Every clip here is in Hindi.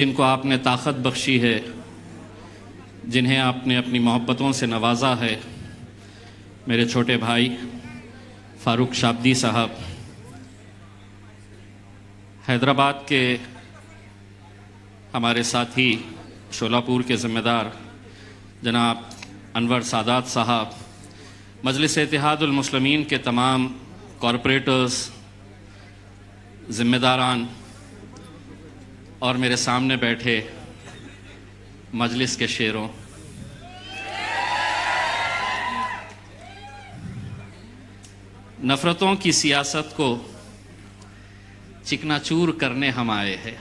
जिनको आपने ताकत बख्शी है जिन्हें आपने अपनी मोहब्बतों से नवाजा है मेरे छोटे भाई फारूक शाब्दी साहब हैदराबाद के हमारे साथी शोलापुर के ज़िम्मेदार जनाब अनवर सादात साहब मजलिस इतिहादुलमसलमिन के तमाम कॉरपोरेटर्स ज़िम्मेदारान और मेरे सामने बैठे मजलिस के शेरों नफ़रतों की सियासत को चिकनाचूर करने हम आए हैं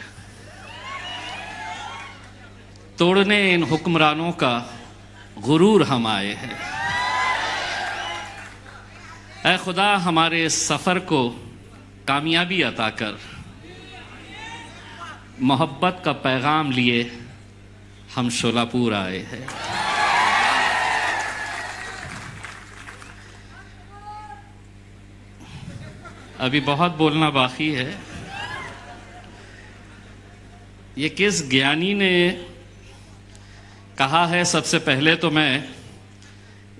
तोड़ने इन हुक्मरानों का गुरूर हम आए हैं अ खुदा हमारे सफ़र को कामयाबी अता कर मोहब्बत का पैगाम लिए हम शोलापुर आए हैं अभी बहुत बोलना बाकी है ये किस ज्ञानी ने कहा है सबसे पहले तो मैं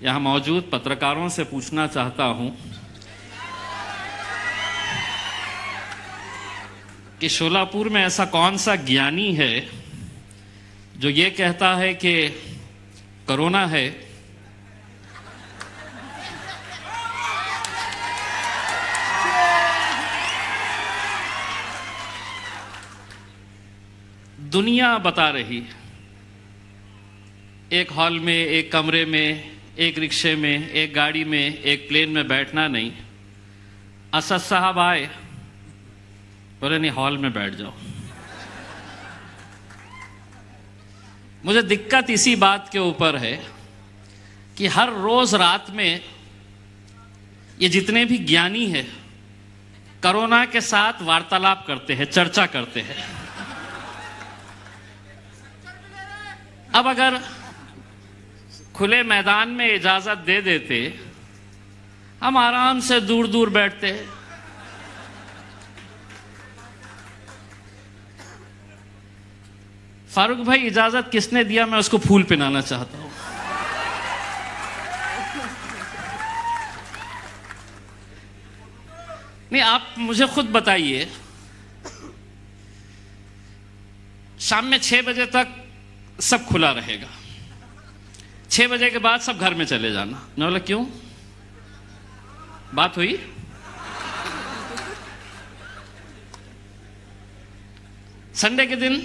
यहाँ मौजूद पत्रकारों से पूछना चाहता हूँ कि शोलापुर में ऐसा कौन सा ज्ञानी है जो ये कहता है कि कोरोना है दुनिया बता रही एक हॉल में एक कमरे में एक रिक्शे में एक गाड़ी में एक प्लेन में बैठना नहीं असद साहब आए बोले नहीं हॉल में बैठ जाओ मुझे दिक्कत इसी बात के ऊपर है कि हर रोज रात में ये जितने भी ज्ञानी है कोरोना के साथ वार्तालाप करते हैं चर्चा करते हैं अब अगर खुले मैदान में इजाजत दे देते हम आराम से दूर दूर बैठते हैं फारूक भाई इजाजत किसने दिया मैं उसको फूल पिनाना चाहता हूं नहीं आप मुझे खुद बताइए शाम में छह बजे तक सब खुला रहेगा छह बजे के बाद सब घर में चले जाना मैं बोला क्यों बात हुई संडे के दिन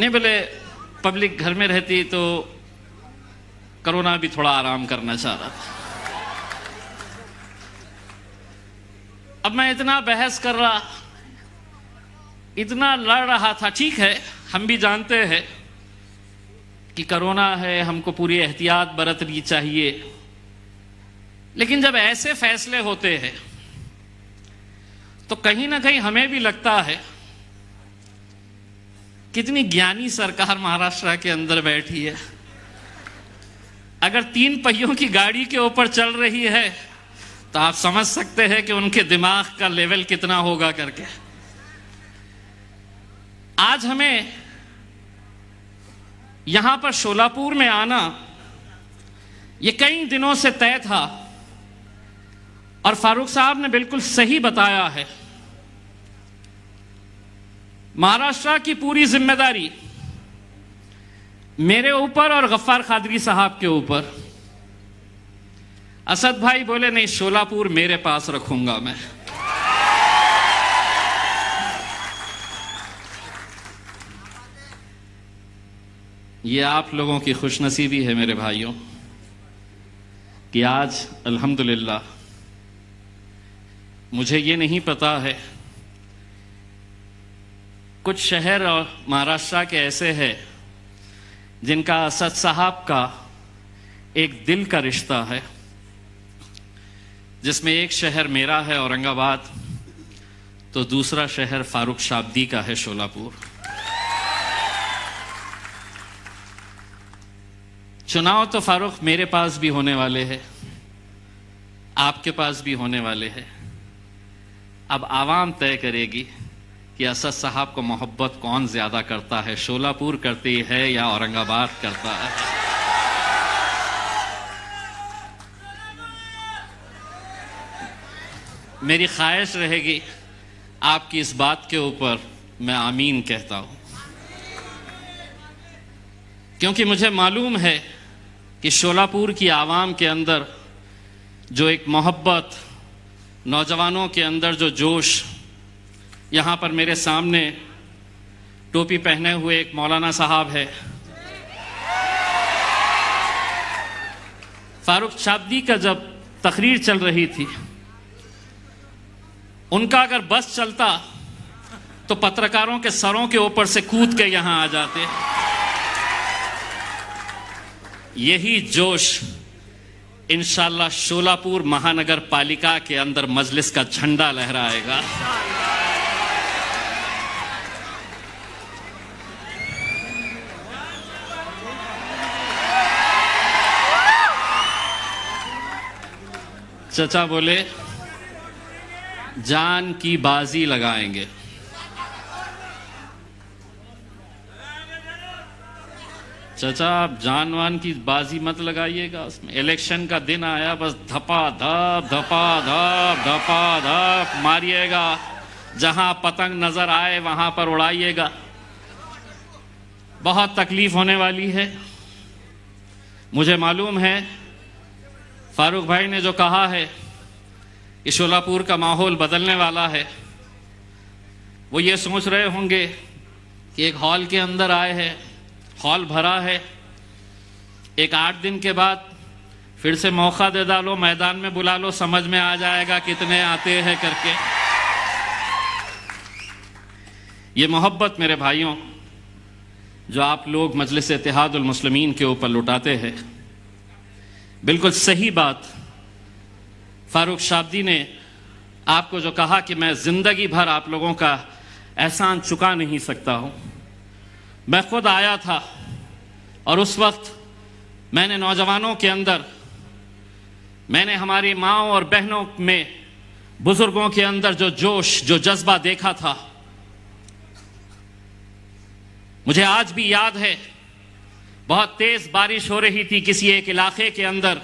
नहीं बोले पब्लिक घर में रहती तो कोरोना भी थोड़ा आराम करना चाह रहा था अब मैं इतना बहस कर रहा इतना लड़ रहा था ठीक है हम भी जानते हैं कि कोरोना है हमको पूरी एहतियात बरतनी चाहिए लेकिन जब ऐसे फैसले होते हैं तो कहीं ना कहीं हमें भी लगता है कितनी ज्ञानी सरकार महाराष्ट्र के अंदर बैठी है अगर तीन पहियों की गाड़ी के ऊपर चल रही है तो आप समझ सकते हैं कि उनके दिमाग का लेवल कितना होगा करके आज हमें यहां पर शोलापुर में आना ये कई दिनों से तय था और फारूक साहब ने बिल्कुल सही बताया है महाराष्ट्र की पूरी जिम्मेदारी मेरे ऊपर और गफ्फार खादरी साहब के ऊपर असद भाई बोले नहीं शोलापुर मेरे पास रखूंगा मैं ये आप लोगों की खुशनसीबी है मेरे भाइयों कि आज अल्हम्दुलिल्लाह मुझे ये नहीं पता है कुछ शहर और महाराष्ट्र के ऐसे हैं जिनका असद साहब का एक दिल का रिश्ता है जिसमें एक शहर मेरा है औरंगाबाद तो दूसरा शहर फारूक शाब्दी का है शोलापुर चुनाव तो फारूक मेरे पास भी होने वाले हैं आपके पास भी होने वाले हैं अब आवाम तय करेगी कि असद साहब को मोहब्बत कौन ज्यादा करता है शोलापुर करती है या औरंगाबाद करता है मेरी ख्वाहिश रहेगी आपकी इस बात के ऊपर मैं आमीन कहता हूं क्योंकि मुझे मालूम है कि शोलापुर की आवाम के अंदर जो एक मोहब्बत नौजवानों के अंदर जो जोश यहाँ पर मेरे सामने टोपी पहने हुए एक मौलाना साहब है फारूक शाब्दी का जब तकरीर चल रही थी उनका अगर बस चलता तो पत्रकारों के सरों के ऊपर से कूद के यहां आ जाते यही जोश इंशाला शोलापुर महानगर पालिका के अंदर मजलिस का झंडा लहराएगा चचा बोले जान की बाजी लगाएंगे चचा आप जानवान की बाजी मत लगाइएगा उसमें इलेक्शन का दिन आया बस धपा धप धपा धप धपा धप मारिएगा जहां पतंग नजर आए वहां पर उड़ाइएगा बहुत तकलीफ होने वाली है मुझे मालूम है फारूक भाई ने जो कहा है कि शोलापुर का माहौल बदलने वाला है वो ये सोच रहे होंगे कि एक हॉल के अंदर आए हैं हॉल भरा है एक आठ दिन के बाद फिर से मौका दे डालो मैदान में बुला लो समझ में आ जाएगा कितने आते हैं करके ये मोहब्बत मेरे भाइयों जो आप लोग मजलिस इतिहादुल मुस्लिमीन के ऊपर लुटाते हैं बिल्कुल सही बात फारूक शाब्दी ने आपको जो कहा कि मैं ज़िंदगी भर आप लोगों का एहसान चुका नहीं सकता हूं मैं खुद आया था और उस वक्त मैंने नौजवानों के अंदर मैंने हमारी माओ और बहनों में बुज़ुर्गों के अंदर जो जोश जो जज्बा देखा था मुझे आज भी याद है बहुत तेज बारिश हो रही थी किसी एक इलाके के अंदर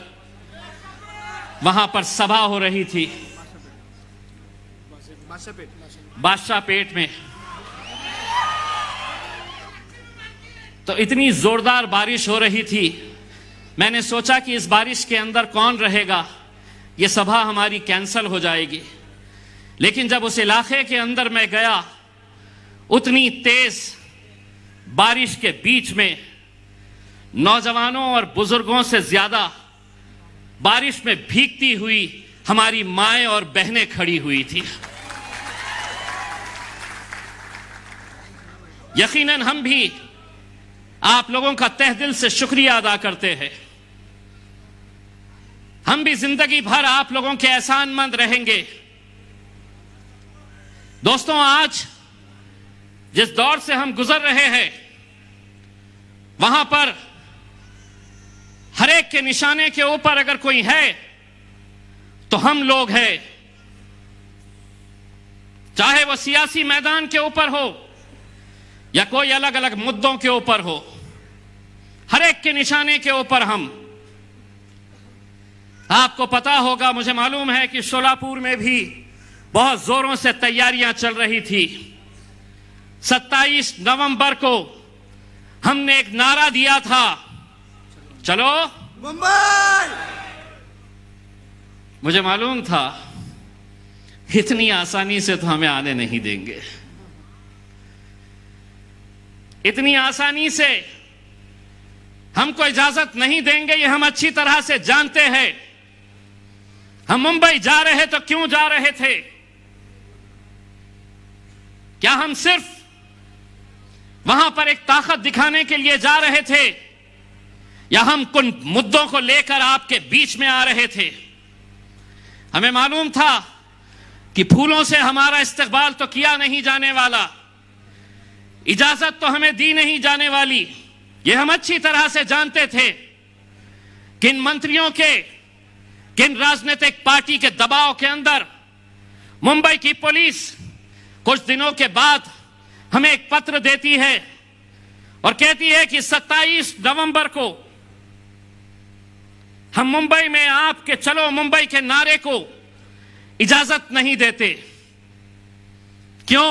वहां पर सभा हो रही थी बादशाह पेट में तो इतनी जोरदार बारिश हो रही थी मैंने सोचा कि इस बारिश के अंदर कौन रहेगा ये सभा हमारी कैंसल हो जाएगी लेकिन जब उस इलाके के अंदर मैं गया उतनी तेज बारिश के बीच में नौजवानों और बुजुर्गों से ज्यादा बारिश में भीगती हुई हमारी माए और बहनें खड़ी हुई थी यकीनन हम भी आप लोगों का तह दिल से शुक्रिया अदा करते हैं हम भी जिंदगी भर आप लोगों के एहसानमंद रहेंगे दोस्तों आज जिस दौर से हम गुजर रहे हैं वहां पर हर एक के निशाने के ऊपर अगर कोई है तो हम लोग हैं चाहे वो सियासी मैदान के ऊपर हो या कोई अलग अलग मुद्दों के ऊपर हो हर एक के निशाने के ऊपर हम आपको पता होगा मुझे मालूम है कि सोलापुर में भी बहुत जोरों से तैयारियां चल रही थी 27 नवंबर को हमने एक नारा दिया था चलो मुंबई मुझे मालूम था इतनी आसानी से तो हमें आने नहीं देंगे इतनी आसानी से हमको इजाजत नहीं देंगे ये हम अच्छी तरह से जानते हैं हम मुंबई जा रहे तो क्यों जा रहे थे क्या हम सिर्फ वहां पर एक ताकत दिखाने के लिए जा रहे थे या हम कुन मुद्दों को लेकर आपके बीच में आ रहे थे हमें मालूम था कि फूलों से हमारा इस्तेबाल तो किया नहीं जाने वाला इजाजत तो हमें दी नहीं जाने वाली ये हम अच्छी तरह से जानते थे किन मंत्रियों के किन राजनीतिक पार्टी के दबाव के अंदर मुंबई की पुलिस कुछ दिनों के बाद हमें एक पत्र देती है और कहती है कि 27 नवंबर को हम मुंबई में आपके चलो मुंबई के नारे को इजाजत नहीं देते क्यों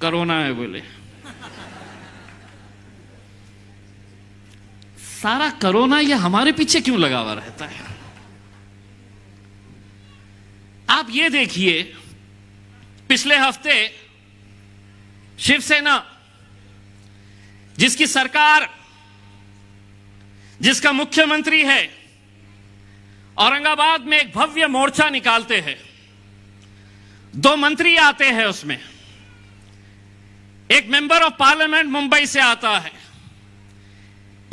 कोरोना है बोले सारा कोरोना ये हमारे पीछे क्यों लगा हुआ रहता है आप ये देखिए पिछले हफ्ते शिवसेना जिसकी सरकार जिसका मुख्यमंत्री है औरंगाबाद में एक भव्य मोर्चा निकालते हैं दो मंत्री आते हैं उसमें एक मेंबर ऑफ पार्लियामेंट मुंबई से आता है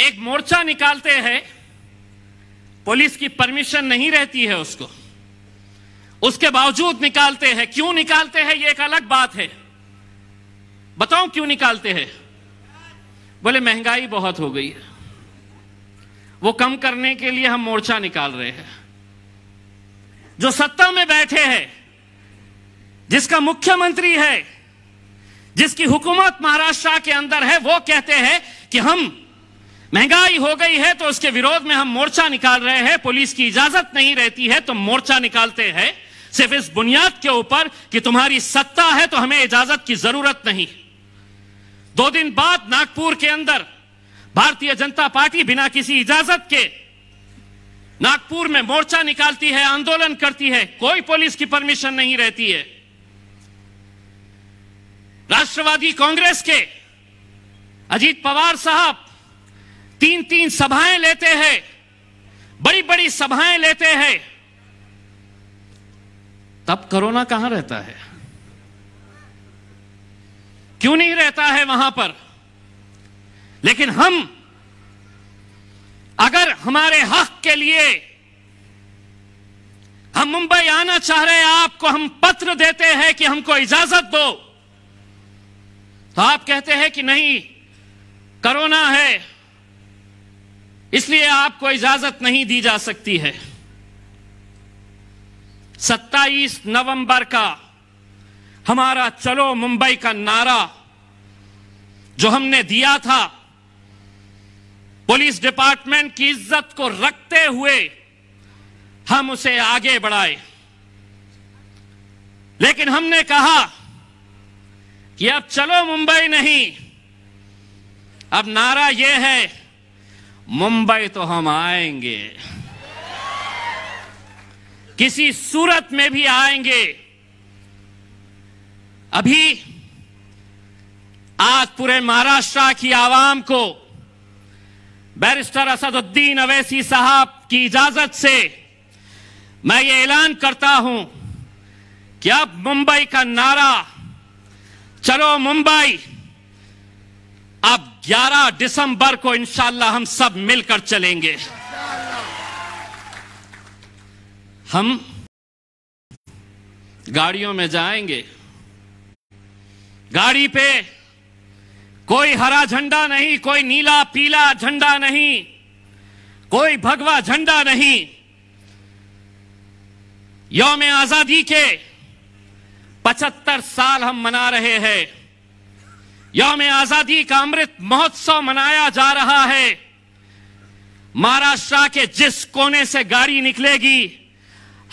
एक मोर्चा निकालते हैं पुलिस की परमिशन नहीं रहती है उसको उसके बावजूद निकालते हैं क्यों निकालते हैं ये एक अलग बात है बताओ क्यों निकालते हैं बोले महंगाई बहुत हो गई है वो कम करने के लिए हम मोर्चा निकाल रहे हैं जो सत्ता में बैठे हैं जिसका मुख्यमंत्री है जिसकी हुकूमत महाराष्ट्र के अंदर है वो कहते हैं कि हम महंगाई हो गई है तो उसके विरोध में हम मोर्चा निकाल रहे हैं पुलिस की इजाजत नहीं रहती है तो मोर्चा निकालते हैं सिर्फ इस बुनियाद के ऊपर कि तुम्हारी सत्ता है तो हमें इजाजत की जरूरत नहीं दो दिन बाद नागपुर के अंदर भारतीय जनता पार्टी बिना किसी इजाजत के नागपुर में मोर्चा निकालती है आंदोलन करती है कोई पुलिस की परमिशन नहीं रहती है राष्ट्रवादी कांग्रेस के अजीत पवार साहब तीन तीन सभाएं लेते हैं बड़ी बड़ी सभाएं लेते हैं तब कोरोना कहां रहता है क्यों नहीं रहता है वहां पर लेकिन हम अगर हमारे हक के लिए हम मुंबई आना चाह रहे हैं आपको हम पत्र देते हैं कि हमको इजाजत दो तो आप कहते हैं कि नहीं कोरोना है इसलिए आपको इजाजत नहीं दी जा सकती है 27 नवंबर का हमारा चलो मुंबई का नारा जो हमने दिया था पुलिस डिपार्टमेंट की इज्जत को रखते हुए हम उसे आगे बढ़ाए लेकिन हमने कहा कि अब चलो मुंबई नहीं अब नारा यह है मुंबई तो हम आएंगे किसी सूरत में भी आएंगे अभी आज पूरे महाराष्ट्र की आवाम को बैरिस्टर असदुद्दीन अवैसी साहब की इजाजत से मैं ये ऐलान करता हूं कि अब मुंबई का नारा चलो मुंबई अब 11 दिसंबर को इंशाला हम सब मिलकर चलेंगे हम गाड़ियों में जाएंगे गाड़ी पे कोई हरा झंडा नहीं कोई नीला पीला झंडा नहीं कोई भगवा झंडा नहीं यौम आजादी के पचहत्तर साल हम मना रहे हैं यौम आजादी का अमृत महोत्सव मनाया जा रहा है महाराष्ट्र के जिस कोने से गाड़ी निकलेगी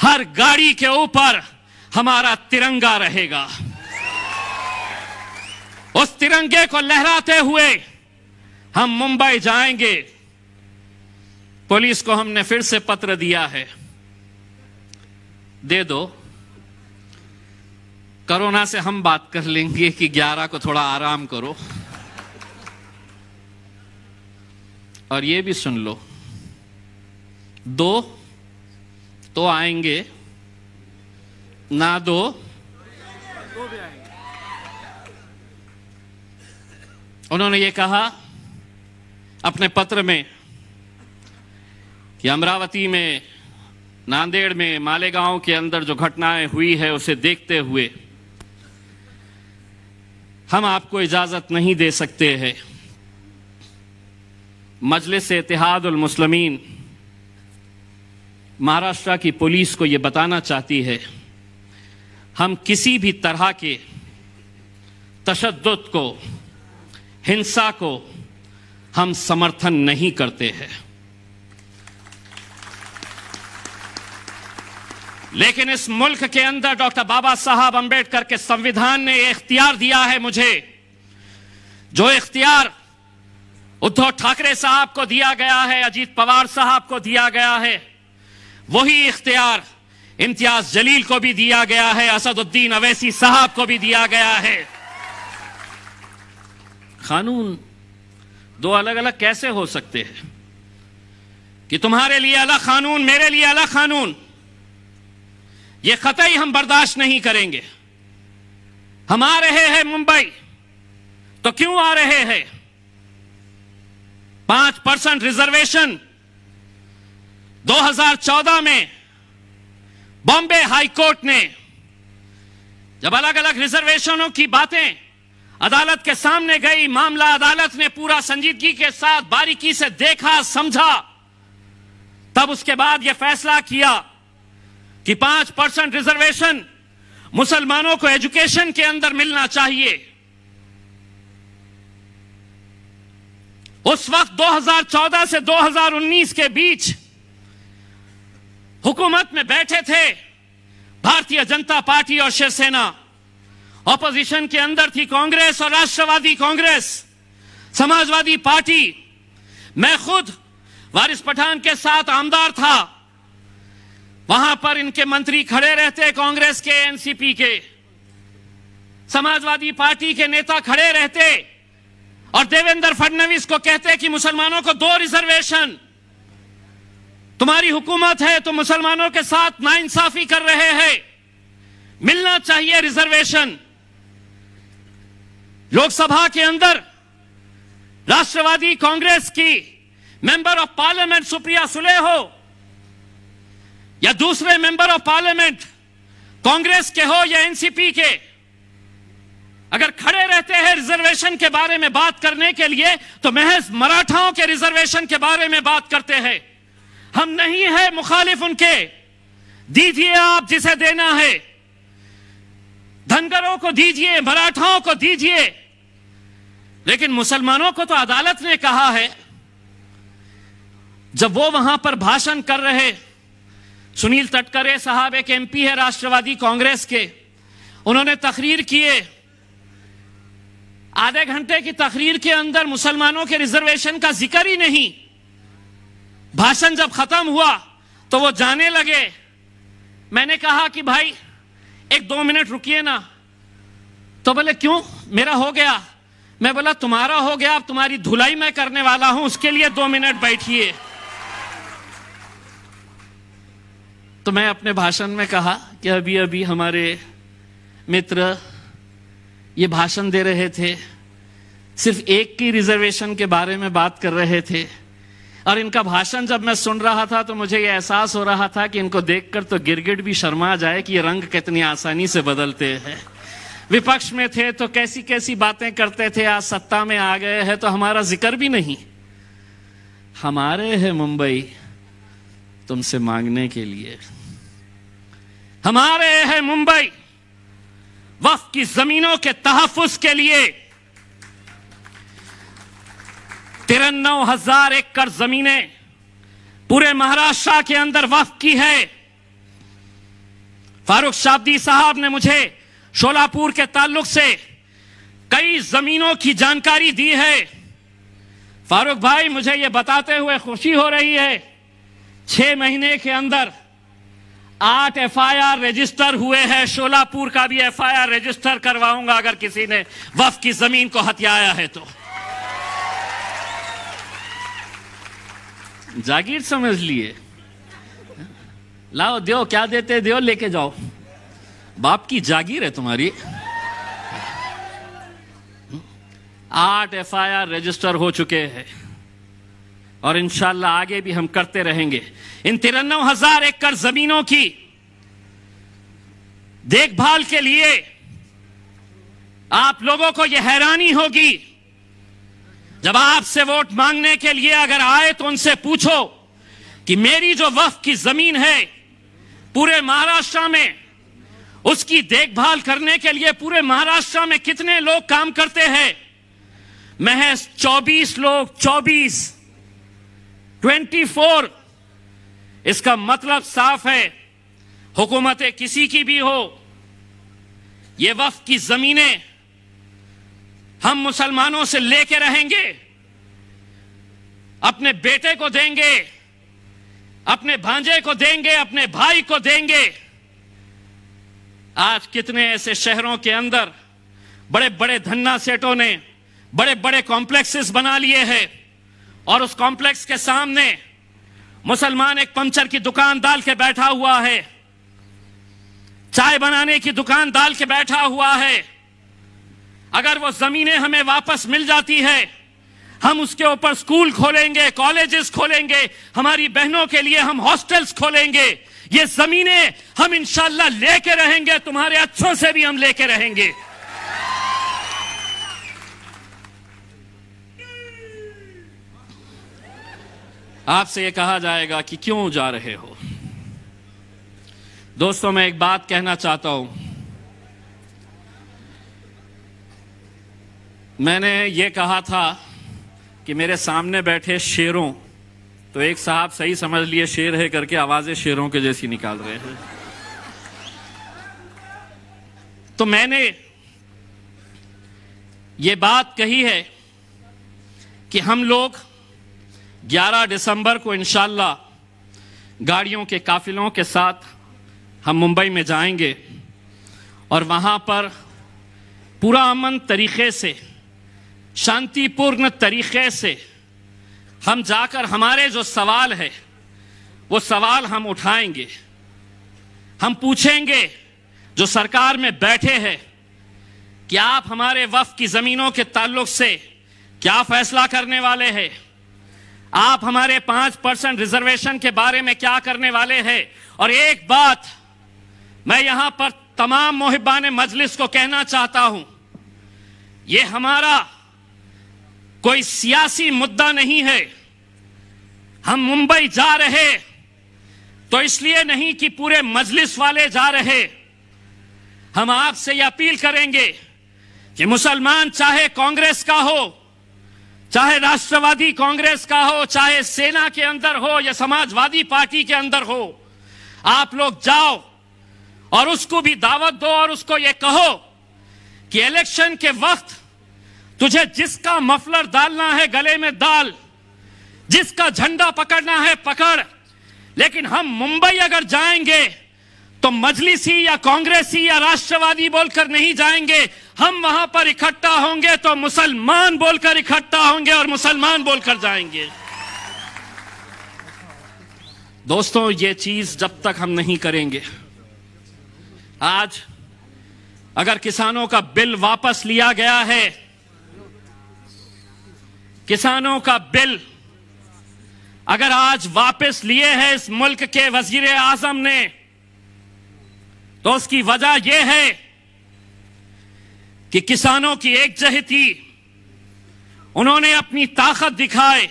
हर गाड़ी के ऊपर हमारा तिरंगा रहेगा उस तिरंगे को लहराते हुए हम मुंबई जाएंगे पुलिस को हमने फिर से पत्र दिया है दे दो कोरोना से हम बात कर लेंगे कि 11 को थोड़ा आराम करो और ये भी सुन लो दो तो आएंगे ना दो, तो भी आएंगे उन्होंने ये कहा अपने पत्र में कि अमरावती में नांदेड़ में मालेगांव के अंदर जो घटनाएं हुई है उसे देखते हुए हम आपको इजाजत नहीं दे सकते हैं मजलिस इतिहादुल मुस्लिमीन महाराष्ट्र की पुलिस को ये बताना चाहती है हम किसी भी तरह के तशद को हिंसा को हम समर्थन नहीं करते हैं लेकिन इस मुल्क के अंदर डॉक्टर बाबा साहब अंबेडकर के संविधान ने इख्तियार दिया है मुझे जो इख्तियार उद्धव ठाकरे साहब को दिया गया है अजीत पवार साहब को दिया गया है वही इख्तियार इम्तियाज जलील को भी दिया गया है असदुद्दीन अवैसी साहब को भी दिया गया है कानून दो अलग अलग कैसे हो सकते हैं कि तुम्हारे लिए अलग कानून मेरे लिए अलग कानून ये कतई हम बर्दाश्त नहीं करेंगे हम आ रहे हैं मुंबई तो क्यों आ रहे हैं पांच परसेंट रिजर्वेशन 2014 में बॉम्बे हाई कोर्ट ने जब अलग अलग रिजर्वेशनों की बातें अदालत के सामने गई मामला अदालत ने पूरा संजीदगी के साथ बारीकी से देखा समझा तब उसके बाद यह फैसला किया कि पांच परसेंट रिजर्वेशन मुसलमानों को एजुकेशन के अंदर मिलना चाहिए उस वक्त 2014 से 2019 के बीच हुकूमत में बैठे थे भारतीय जनता पार्टी और शिवसेना ऑपोजिशन के अंदर थी कांग्रेस और राष्ट्रवादी कांग्रेस समाजवादी पार्टी मैं खुद वारिस पठान के साथ आमदार था वहां पर इनके मंत्री खड़े रहते कांग्रेस के एनसीपी के समाजवादी पार्टी के नेता खड़े रहते और देवेंद्र फडणवीस को कहते कि मुसलमानों को दो रिजर्वेशन तुम्हारी हुकूमत है तो मुसलमानों के साथ नाइंसाफी कर रहे हैं मिलना चाहिए रिजर्वेशन लोकसभा के अंदर राष्ट्रवादी कांग्रेस की member of parliament Supriya Sule हो या दूसरे मेंबर ऑफ पार्लियामेंट कांग्रेस के हो या एनसीपी के अगर खड़े रहते हैं रिजर्वेशन के बारे में बात करने के लिए तो महज मराठाओं के रिजर्वेशन के बारे में बात करते हैं हम नहीं है मुखालिफ उनके दीजिए आप जिसे देना है धनगरों को दीजिए मराठाओं को दीजिए लेकिन मुसलमानों को तो अदालत ने कहा है जब वो वहां पर भाषण कर रहे सुनील तटकरे साहब एक एमपी है राष्ट्रवादी कांग्रेस के उन्होंने तकरीर किए आधे घंटे की तकरीर के अंदर मुसलमानों के रिजर्वेशन का जिक्र ही नहीं भाषण जब खत्म हुआ तो वो जाने लगे मैंने कहा कि भाई एक दो मिनट रुकिए ना तो बोले क्यों मेरा हो गया मैं बोला तुम्हारा हो गया अब तुम्हारी धुलाई मैं करने वाला हूं उसके लिए दो मिनट बैठिए तो मैं अपने भाषण में कहा कि अभी अभी हमारे मित्र ये भाषण दे रहे थे सिर्फ एक की रिजर्वेशन के बारे में बात कर रहे थे और इनका भाषण जब मैं सुन रहा था तो मुझे ये एहसास हो रहा था कि इनको देखकर तो गिरगिट भी शर्मा जाए कि ये रंग कितनी आसानी से बदलते हैं विपक्ष में थे तो कैसी कैसी बातें करते थे आज सत्ता में आ गए हैं तो हमारा जिक्र भी नहीं हमारे हैं मुंबई तुमसे मांगने के लिए हमारे हैं मुंबई वक्त की जमीनों के तहफुज के लिए नौ हजार एकड़ जमीनें पूरे महाराष्ट्र के अंदर वफ की है फारूक शाब्दी साहब ने मुझे शोलापुर के ताल्लुक से कई जमीनों की जानकारी दी है फारूक भाई मुझे ये बताते हुए खुशी हो रही है छह महीने के अंदर आठ एफआईआर रजिस्टर हुए हैं शोलापुर का भी एफआईआर रजिस्टर करवाऊंगा अगर किसी ने वफ की जमीन को हथियाया है तो जागीर समझ लिए लाओ दो क्या देते दो लेके जाओ बाप की जागीर है तुम्हारी आठ आर रजिस्टर हो चुके हैं और इंशाला आगे भी हम करते रहेंगे इन तिरानवे हजार एकड़ जमीनों की देखभाल के लिए आप लोगों को यह हैरानी होगी जब आपसे वोट मांगने के लिए अगर आए तो उनसे पूछो कि मेरी जो वफ की जमीन है पूरे महाराष्ट्र में उसकी देखभाल करने के लिए पूरे महाराष्ट्र में कितने लोग काम करते हैं महज 24 लोग 24 24 इसका मतलब साफ है हुकूमतें किसी की भी हो ये वफ की जमीनें हम मुसलमानों से लेके रहेंगे अपने बेटे को देंगे अपने भांजे को देंगे अपने भाई को देंगे आज कितने ऐसे शहरों के अंदर बड़े बड़े धन्ना सेटों ने बड़े बड़े कॉम्प्लेक्सेस बना लिए हैं और उस कॉम्प्लेक्स के सामने मुसलमान एक पंचर की दुकान डाल के बैठा हुआ है चाय बनाने की दुकान डाल के बैठा हुआ है अगर वो जमीनें हमें वापस मिल जाती है हम उसके ऊपर स्कूल खोलेंगे कॉलेजेस खोलेंगे हमारी बहनों के लिए हम हॉस्टल्स खोलेंगे ये जमीनें हम इंशाला लेके रहेंगे तुम्हारे अच्छों से भी हम लेके रहेंगे आपसे ये कहा जाएगा कि क्यों जा रहे हो दोस्तों मैं एक बात कहना चाहता हूं मैंने ये कहा था कि मेरे सामने बैठे शेरों तो एक साहब सही समझ लिए शेर है करके आवाज़ें शेरों के जैसी निकाल रहे हैं तो मैंने ये बात कही है कि हम लोग 11 दिसंबर को इनशाला गाड़ियों के काफिलों के साथ हम मुंबई में जाएंगे और वहाँ पर पूरा अमन तरीके से शांतिपूर्ण तरीके से हम जाकर हमारे जो सवाल है वो सवाल हम उठाएंगे हम पूछेंगे जो सरकार में बैठे हैं कि आप हमारे वफ की ज़मीनों के ताल्लुक से क्या फैसला करने वाले हैं आप हमारे पांच परसेंट रिजर्वेशन के बारे में क्या करने वाले हैं और एक बात मैं यहां पर तमाम मोहिबान मजलिस को कहना चाहता हूं ये हमारा कोई सियासी मुद्दा नहीं है हम मुंबई जा रहे तो इसलिए नहीं कि पूरे मजलिस वाले जा रहे हम आपसे यह अपील करेंगे कि मुसलमान चाहे कांग्रेस का हो चाहे राष्ट्रवादी कांग्रेस का हो चाहे सेना के अंदर हो या समाजवादी पार्टी के अंदर हो आप लोग जाओ और उसको भी दावत दो और उसको यह कहो कि इलेक्शन के वक्त तुझे जिसका मफलर डालना है गले में डाल जिसका झंडा पकड़ना है पकड़ लेकिन हम मुंबई अगर जाएंगे तो मजलिसी या कांग्रेसी या राष्ट्रवादी बोलकर नहीं जाएंगे हम वहां पर इकट्ठा होंगे तो मुसलमान बोलकर इकट्ठा होंगे और मुसलमान बोलकर जाएंगे दोस्तों ये चीज जब तक हम नहीं करेंगे आज अगर किसानों का बिल वापस लिया गया है किसानों का बिल अगर आज वापस लिए है इस मुल्क के वजीर आजम ने तो उसकी वजह यह है कि किसानों की एक जहती उन्होंने अपनी ताकत दिखाए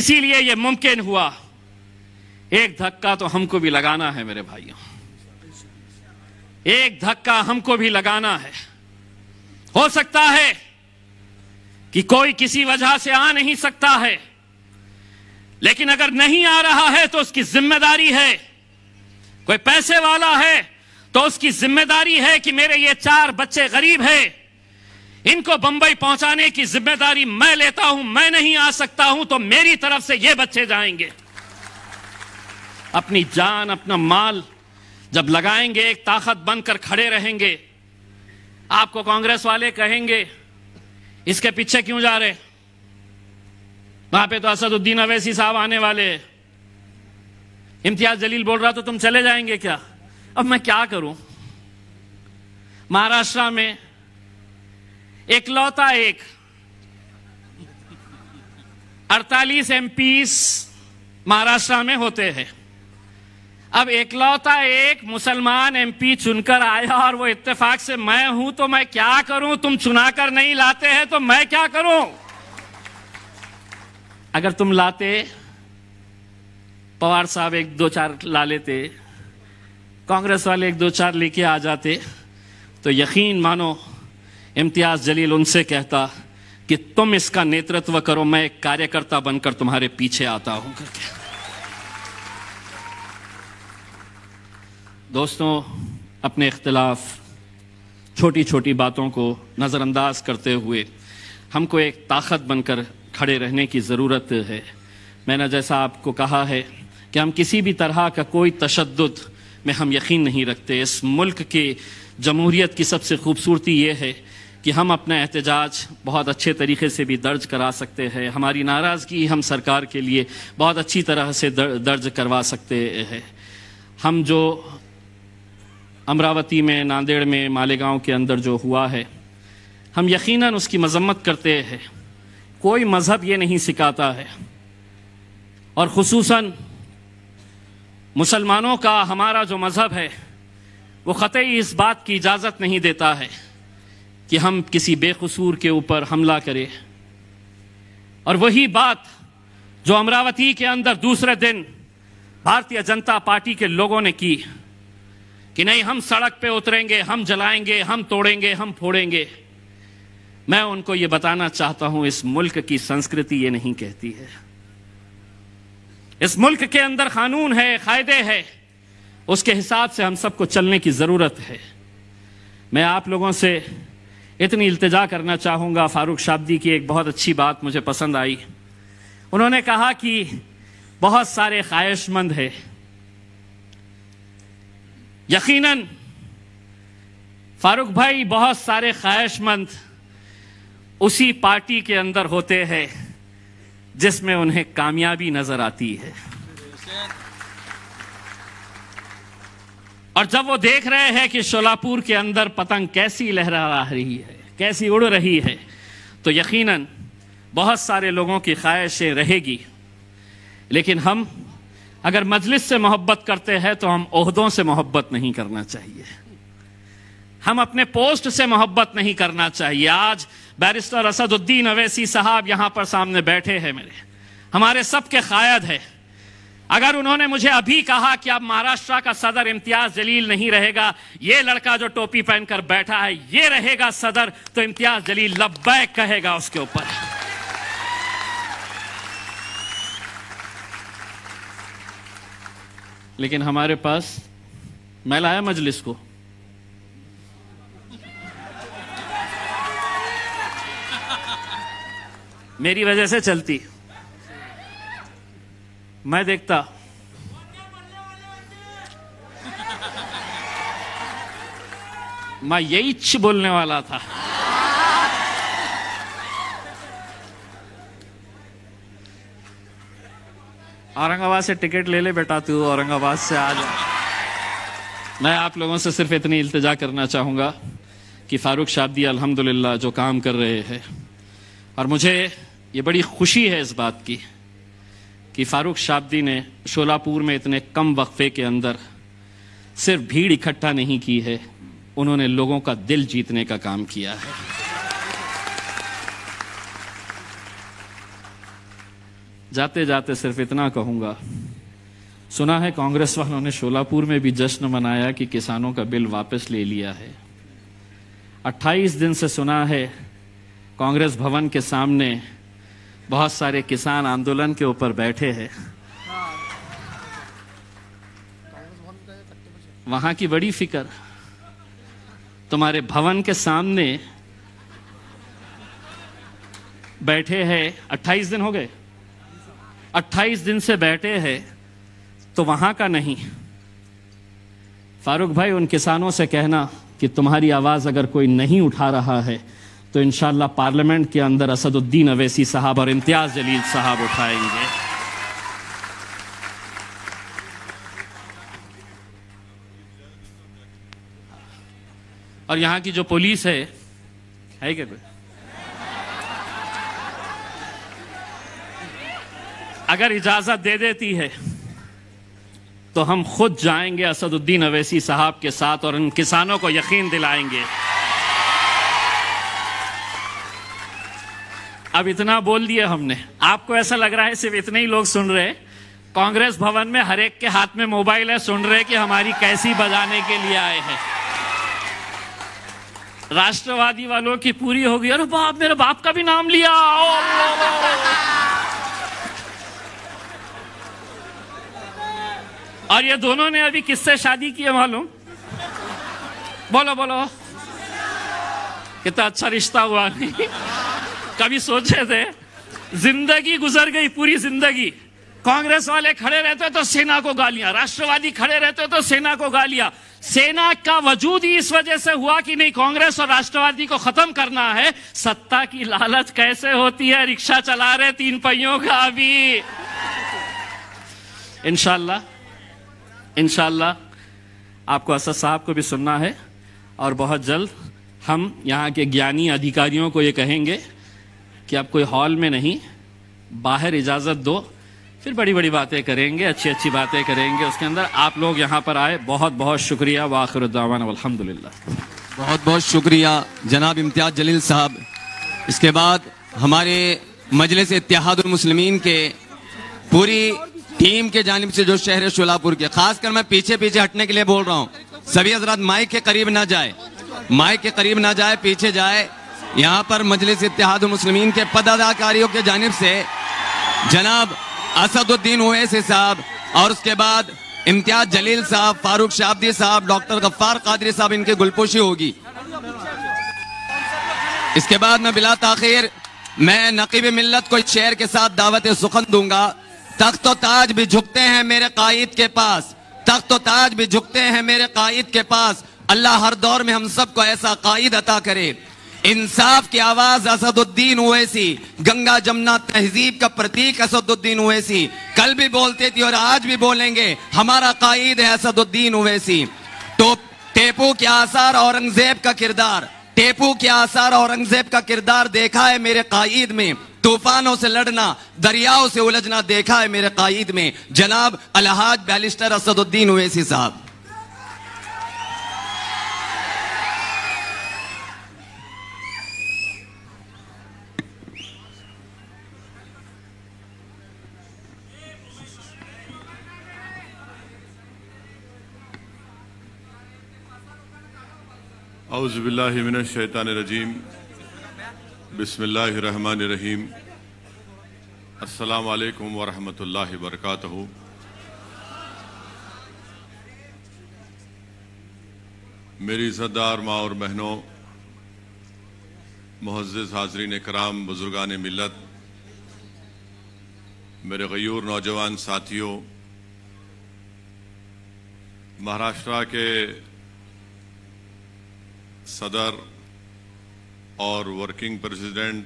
इसीलिए यह मुमकिन हुआ एक धक्का तो हमको भी लगाना है मेरे भाइयों एक धक्का हमको भी लगाना है हो सकता है कि कोई किसी वजह से आ नहीं सकता है लेकिन अगर नहीं आ रहा है तो उसकी जिम्मेदारी है कोई पैसे वाला है तो उसकी जिम्मेदारी है कि मेरे ये चार बच्चे गरीब हैं इनको बंबई पहुंचाने की जिम्मेदारी मैं लेता हूं मैं नहीं आ सकता हूं तो मेरी तरफ से ये बच्चे जाएंगे अपनी जान अपना माल जब लगाएंगे एक ताकत बनकर खड़े रहेंगे आपको कांग्रेस वाले कहेंगे इसके पीछे क्यों जा रहे वहां पे तो असदुद्दीन अवैसी साहब आने वाले इम्तियाज जलील बोल रहा तो तुम चले जाएंगे क्या अब मैं क्या करूं महाराष्ट्र में एकलौता एक अड़तालीस एमपीस महाराष्ट्र में होते हैं अब एकलौता एक मुसलमान एमपी चुनकर आया और वो इत्तेफाक से मैं हूं तो मैं क्या करूं तुम चुनाकर नहीं लाते हैं तो मैं क्या करूं अगर तुम लाते पवार साहब एक दो चार ला लेते कांग्रेस वाले एक दो चार लेके आ जाते तो यकीन मानो इम्तियाज जलील उनसे कहता कि तुम इसका नेतृत्व करो मैं एक कार्यकर्ता बनकर तुम्हारे पीछे आता हूं करके दोस्तों अपने इख्तलाफ छोटी छोटी बातों को नज़रअंदाज करते हुए हमको एक ताकत बनकर खड़े रहने की ज़रूरत है मैंने जैसा आपको कहा है कि हम किसी भी तरह का कोई तशद में हम यकीन नहीं रखते इस मुल्क के जमहूरीत की सबसे खूबसूरती ये है कि हम अपना एहतजाज बहुत अच्छे तरीके से भी दर्ज करा सकते हैं हमारी नाराज़गी हम सरकार के लिए बहुत अच्छी तरह से दर्ज करवा सकते हैं हम जो अमरावती में नांदेड़ में मालेगांव के अंदर जो हुआ है हम यकीनन उसकी मजम्मत करते हैं कोई मज़हब ये नहीं सिखाता है और खसूस मुसलमानों का हमारा जो मज़हब है वो ख़तई इस बात की इजाज़त नहीं देता है कि हम किसी बेकसूर के ऊपर हमला करें और वही बात जो अमरावती के अंदर दूसरे दिन भारतीय जनता पार्टी के लोगों ने की कि नहीं हम सड़क पे उतरेंगे हम जलाएंगे हम तोड़ेंगे हम फोड़ेंगे मैं उनको ये बताना चाहता हूं इस मुल्क की संस्कृति ये नहीं कहती है इस मुल्क के अंदर कानून है कायदे है उसके हिसाब से हम सबको चलने की ज़रूरत है मैं आप लोगों से इतनी इल्तजा करना चाहूँगा फारूक शाब्दी की एक बहुत अच्छी बात मुझे पसंद आई उन्होंने कहा कि बहुत सारे ख्वाहिशमंद है यकीनन फारूक भाई बहुत सारे ख्वाहिशमंद उसी पार्टी के अंदर होते हैं जिसमें उन्हें कामयाबी नजर आती है और जब वो देख रहे हैं कि शोलापुर के अंदर पतंग कैसी लहरा रही है कैसी उड़ रही है तो यकीनन बहुत सारे लोगों की ख्वाहिशें रहेगी लेकिन हम अगर मजलिस से मोहब्बत करते हैं तो हम ओहदों से मोहब्बत नहीं करना चाहिए हम अपने पोस्ट से मोहब्बत नहीं करना चाहिए आज बैरिस्टर असदुद्दीन अवैसी साहब यहां पर सामने बैठे हैं मेरे हमारे सबके कायद है अगर उन्होंने मुझे अभी कहा कि अब महाराष्ट्र का सदर इम्तियाज जलील नहीं रहेगा ये लड़का जो टोपी पहनकर बैठा है ये रहेगा सदर तो इम्तियाज जलील लब्बैक कहेगा उसके ऊपर लेकिन हमारे पास मैं लाया मजलिस को मेरी वजह से चलती मैं देखता मैं यही बोलने वाला था औरंगाबाद से टिकट ले ले बेटा तू औरंगाबाद से आ जा मैं आप लोगों से सिर्फ इतनी इल्तजा करना चाहूँगा कि फारूक शादी अल्हम्दुलिल्लाह जो काम कर रहे हैं और मुझे ये बड़ी खुशी है इस बात की कि फारूक शाब्दी ने शोलापुर में इतने कम वक्फे के अंदर सिर्फ भीड़ इकट्ठा नहीं की है उन्होंने लोगों का दिल जीतने का काम किया है जाते जाते सिर्फ इतना कहूंगा सुना है कांग्रेस वालों ने शोलापुर में भी जश्न मनाया कि किसानों का बिल वापस ले लिया है 28 दिन से सुना है कांग्रेस भवन के सामने बहुत सारे किसान आंदोलन के ऊपर बैठे हैं वहां की बड़ी फिक्र तुम्हारे भवन के सामने बैठे हैं 28 दिन हो गए 28 दिन से बैठे हैं तो वहां का नहीं फारूक भाई उन किसानों से कहना कि तुम्हारी आवाज़ अगर कोई नहीं उठा रहा है तो इन पार्लियामेंट के अंदर असदुद्दीन अवैसी साहब और इम्तियाज जलील साहब उठाएंगे और यहां की जो पुलिस है है क्या कोई अगर इजाजत दे देती है तो हम खुद जाएंगे असदुद्दीन अवैसी साहब के साथ और इन किसानों को यकीन दिलाएंगे अब इतना बोल दिया हमने आपको ऐसा लग रहा है सिर्फ इतने ही लोग सुन रहे हैं कांग्रेस भवन में हर एक के हाथ में मोबाइल है सुन रहे कि हमारी कैसी बजाने के लिए आए हैं राष्ट्रवादी वालों की पूरी हो गई अरे बाप मेरे बाप का भी नाम लिया ओ, ओ, ओ, ओ, ओ, ओ, ओ, और ये दोनों ने अभी किससे शादी की है मालूम बोलो बोलो कितना अच्छा रिश्ता हुआ नहीं कभी सोचे थे जिंदगी गुजर गई पूरी जिंदगी कांग्रेस वाले खड़े रहते तो सेना को गालियां राष्ट्रवादी खड़े रहते तो सेना को गालियां सेना का वजूद ही इस वजह से हुआ कि नहीं कांग्रेस और राष्ट्रवादी को खत्म करना है सत्ता की लालच कैसे होती है रिक्शा चला रहे तीन पहियों का अभी इनशाला इन आपको असद साहब को भी सुनना है और बहुत जल्द हम यहाँ के ज्ञानी अधिकारियों को ये कहेंगे कि आप कोई हॉल में नहीं बाहर इजाज़त दो फिर बड़ी बड़ी बातें करेंगे अच्छी अच्छी बातें करेंगे उसके अंदर आप लोग यहाँ पर आए बहुत बहुत शुक्रिया वाखरुद्दावान अलहमदिल्ला बहुत बहुत शुक्रिया जनाब इम्तियाज़ जलील साहब इसके बाद हमारे मजलिस इतिहादमसलमिन के पूरी टीम के जानब से जो शहर है शोलापुर के खासकर मैं पीछे पीछे हटने के लिए बोल रहा हूँ सभी हजरात माइक के करीब ना जाए माइक के करीब ना जाए पीछे जाए यहाँ पर मजलिस इतिहाद मुसलमिन के पदाधिकारियों के जानब से जनाब असदुद्दीन ओवैसी साहब और उसके बाद इम्तियाज जलील साहब फारूक शाब्दी साहब डॉक्टर गफ्फार कादरी साहब इनकी गुलपोशी होगी इसके बाद मैं बिला तखिर मैं नकीब मिल्लत को शेर के साथ दावत सुखन दूंगा तख्त तो ताज भी झुकते हैं मेरे कायद के पास तख्त तो ताज भी झुकते हैं मेरे कायद के पास अल्लाह हर दौर में हम सबको ऐसा कायद अता करे इंसाफ की आवाज असदुद्दीन ओवैसी गंगा जमुना तहजीब का प्रतीक असदुद्दीन ओवैसी कल भी बोलते थे और आज भी बोलेंगे हमारा कायद है असदुद्दीन ओवैसी तो टेपू के आसार औरंगजेब का किरदार टेपू के आसार औरंगजेब का किरदार देखा है मेरे कायद में तूफानों से लड़ना दरियाओं से उलझना देखा है मेरे कायद में जनाब अलहाज बैलिस्टर असदुद्दीन ओवैसी साहब औज़बिल्लिमिनशैतान रजीम बिसमीम अल्लाम वरहमल वरक मेरी इज़्ज़तदार माँ और बहनों महज़ हाजरीन कराम बुजुर्गान मिलत मेरे गयूर नौजवान साथियों महाराष्ट्र के सदर और वर्किंग प्रेसिडेंट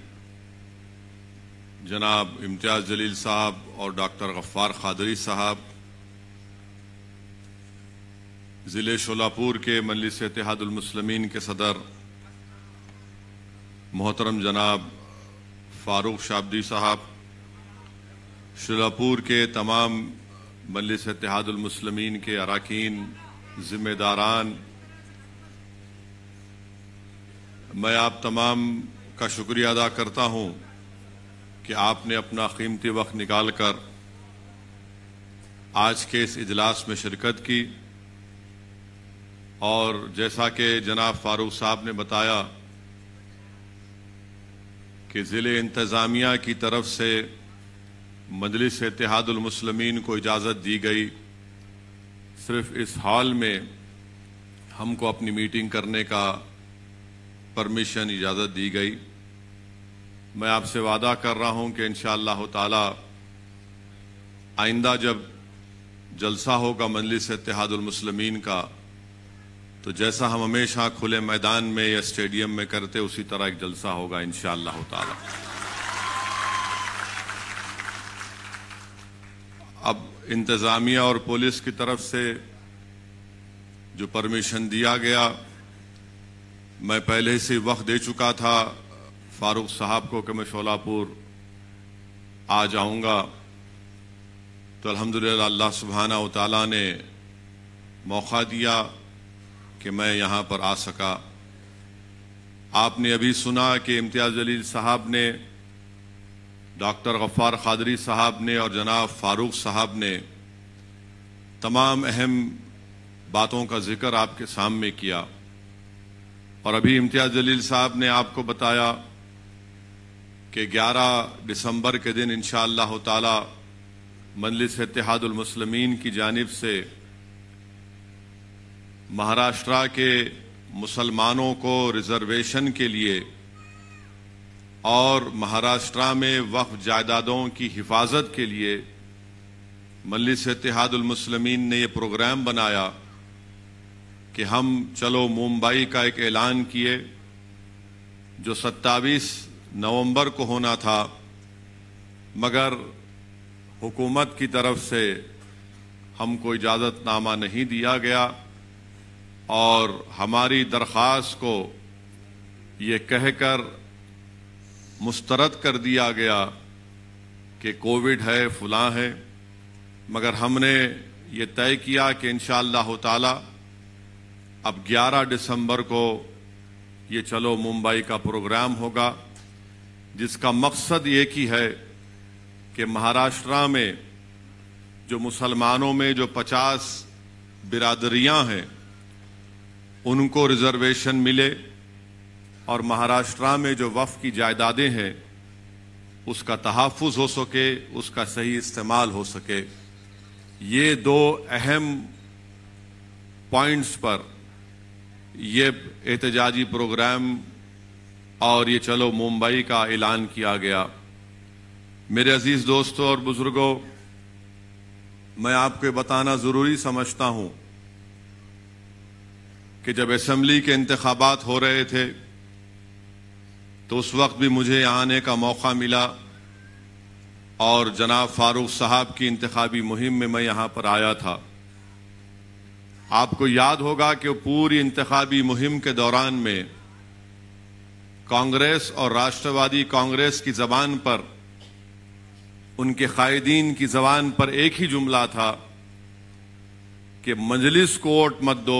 जनाब इम्तियाज़ जलील साहब और डॉक्टर गफ्फार खादरी साहब ज़िले शोलापुर के मलिस इतिहादुलमसलमिन के सदर मोहतरम जनाब फ़ारूक शाबदी साहब शोलापुर के तमाम मलिस इतिहादुलमसलमिन के अरकान ज़िम्मेदारान मैं आप तमाम का शुक्रिया अदा करता हूं कि आपने अपना कीमती वक्त निकाल कर आज के इस इजलास में शिरकत की और जैसा कि जनाब फारूक साहब ने बताया कि ज़िले इंतज़ामिया की तरफ से मजलिस इतिहादुलमसलमिन को इजाज़त दी गई सिर्फ इस हॉल में हमको अपनी मीटिंग करने का परमिशन इजाज़त दी गई मैं आपसे वादा कर रहा हूं कि इन ताला आइंदा जब जलसा होगा मजलिस इतिहादलमसलमीन का तो जैसा हम हमेशा खुले मैदान में या स्टेडियम में करते उसी तरह एक जलसा होगा इन ताला अब इंतज़ामिया और पुलिस की तरफ से जो परमिशन दिया गया मैं पहले से वक्त दे चुका था फारूक साहब को कि मैं शोलापुर आ जाऊंगा तो अल्हम्दुलिल्लाह अल्लाह सुबहाना तला ने मौका दिया कि मैं यहाँ पर आ सका आपने अभी सुना कि इम्तियाज़ जलील साहब ने डॉक्टर गफ़ार खादरी साहब ने और जनाब फारूक साहब ने तमाम अहम बातों का जिक्र आपके सामने किया और अभी इम्तियाज जलील साहब ने आपको बताया कि 11 दिसंबर के दिन इन ताला मजलिस इतिहादुलमसलमिन की जानब से महाराष्ट्र के मुसलमानों को रिजर्वेशन के लिए और महाराष्ट्र में वक्फ जायदादों की हिफाजत के लिए मलिस इतिहादुलमसलमिन ने यह प्रोग्राम बनाया कि हम चलो मुंबई का एक ऐलान किए जो 27 नवंबर को होना था मगर हुकूमत की तरफ से हमको इजाज़तनामा नहीं दिया गया और हमारी दरख्वास्त को ये कहकर मुस्तरद कर दिया गया कि कोविड है फलां है मगर हमने ये तय किया कि इन ताला अब 11 दिसंबर को ये चलो मुंबई का प्रोग्राम होगा जिसका मकसद एक ही है कि महाराष्ट्र में जो मुसलमानों में जो 50 बिरादरियां हैं उनको रिजर्वेशन मिले और महाराष्ट्र में जो वफ़ की जायदादें हैं उसका तहफ़ हो सके उसका सही इस्तेमाल हो सके ये दो अहम पॉइंट्स पर ये एहतजाजी प्रोग्राम और ये चलो मुंबई का ऐलान किया गया मेरे अजीज दोस्तों और बुजुर्गों मैं आपके बताना जरूरी समझता हूं कि जब असम्बली के इंतबात हो रहे थे तो उस वक्त भी मुझे यहाँ आने का मौका मिला और जनाब फारूक साहब की इंतबी मुहिम में मैं यहाँ पर आया था आपको याद होगा कि पूरी इंतबी मुहिम के दौरान में कांग्रेस और राष्ट्रवादी कांग्रेस की जबान पर उनके कायदीन की जबान पर एक ही जुमला था कि मजलिस को वोट मत दो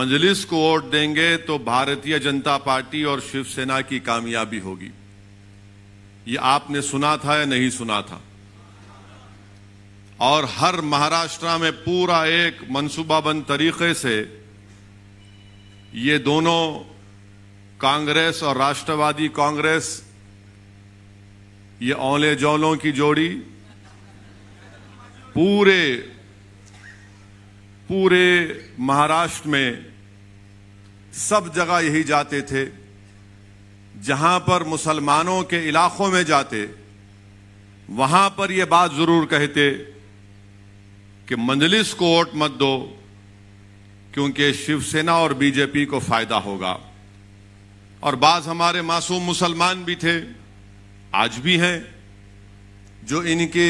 मजलिस को वोट देंगे तो भारतीय जनता पार्टी और शिवसेना की कामयाबी होगी ये आपने सुना था या नहीं सुना था और हर महाराष्ट्र में पूरा एक मनसूबाबंद तरीके से ये दोनों कांग्रेस और राष्ट्रवादी कांग्रेस ये औले जौलों की जोड़ी पूरे पूरे महाराष्ट्र में सब जगह यही जाते थे जहां पर मुसलमानों के इलाकों में जाते वहां पर यह बात जरूर कहते कि मंजलिस को वोट मत दो क्योंकि शिवसेना और बीजेपी को फायदा होगा और बाज हमारे मासूम मुसलमान भी थे आज भी हैं जो इनके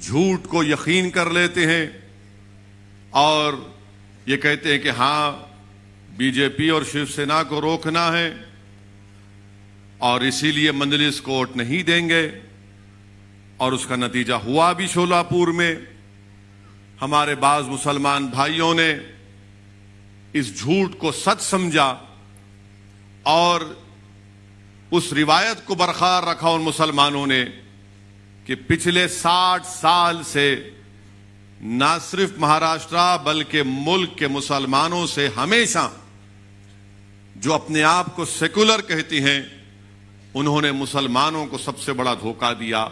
झूठ को यकीन कर लेते हैं और ये कहते हैं कि हाँ बीजेपी और शिवसेना को रोकना है और इसीलिए मंजलिस को वोट नहीं देंगे और उसका नतीजा हुआ भी शोलापुर में हमारे बाज मुसलमान भाइयों ने इस झूठ को सच समझा और उस रिवायत को बरकरार रखा उन मुसलमानों ने कि पिछले साठ साल से ना सिर्फ महाराष्ट्र बल्कि मुल्क के मुसलमानों से हमेशा जो अपने आप को सेकुलर कहती हैं उन्होंने मुसलमानों को सबसे बड़ा धोखा दिया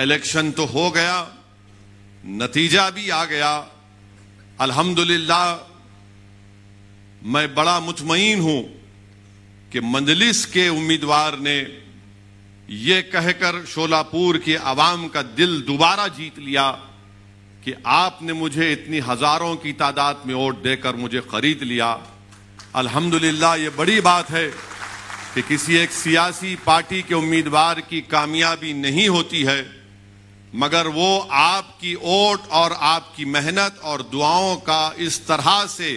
इलेक्शन तो हो गया नतीजा भी आ गया अल्हम्दुलिल्लाह मैं बड़ा मुतमईन हूं कि मंजलिस के उम्मीदवार ने यह कहकर शोलापुर के आवाम का दिल दोबारा जीत लिया कि आपने मुझे इतनी हजारों की तादाद में वोट देकर मुझे खरीद लिया अल्हम्दुलिल्लाह ये बड़ी बात है कि किसी एक सियासी पार्टी के उम्मीदवार की कामयाबी नहीं होती है मगर वो आपकी ओट और आपकी मेहनत और दुआओं का इस तरह से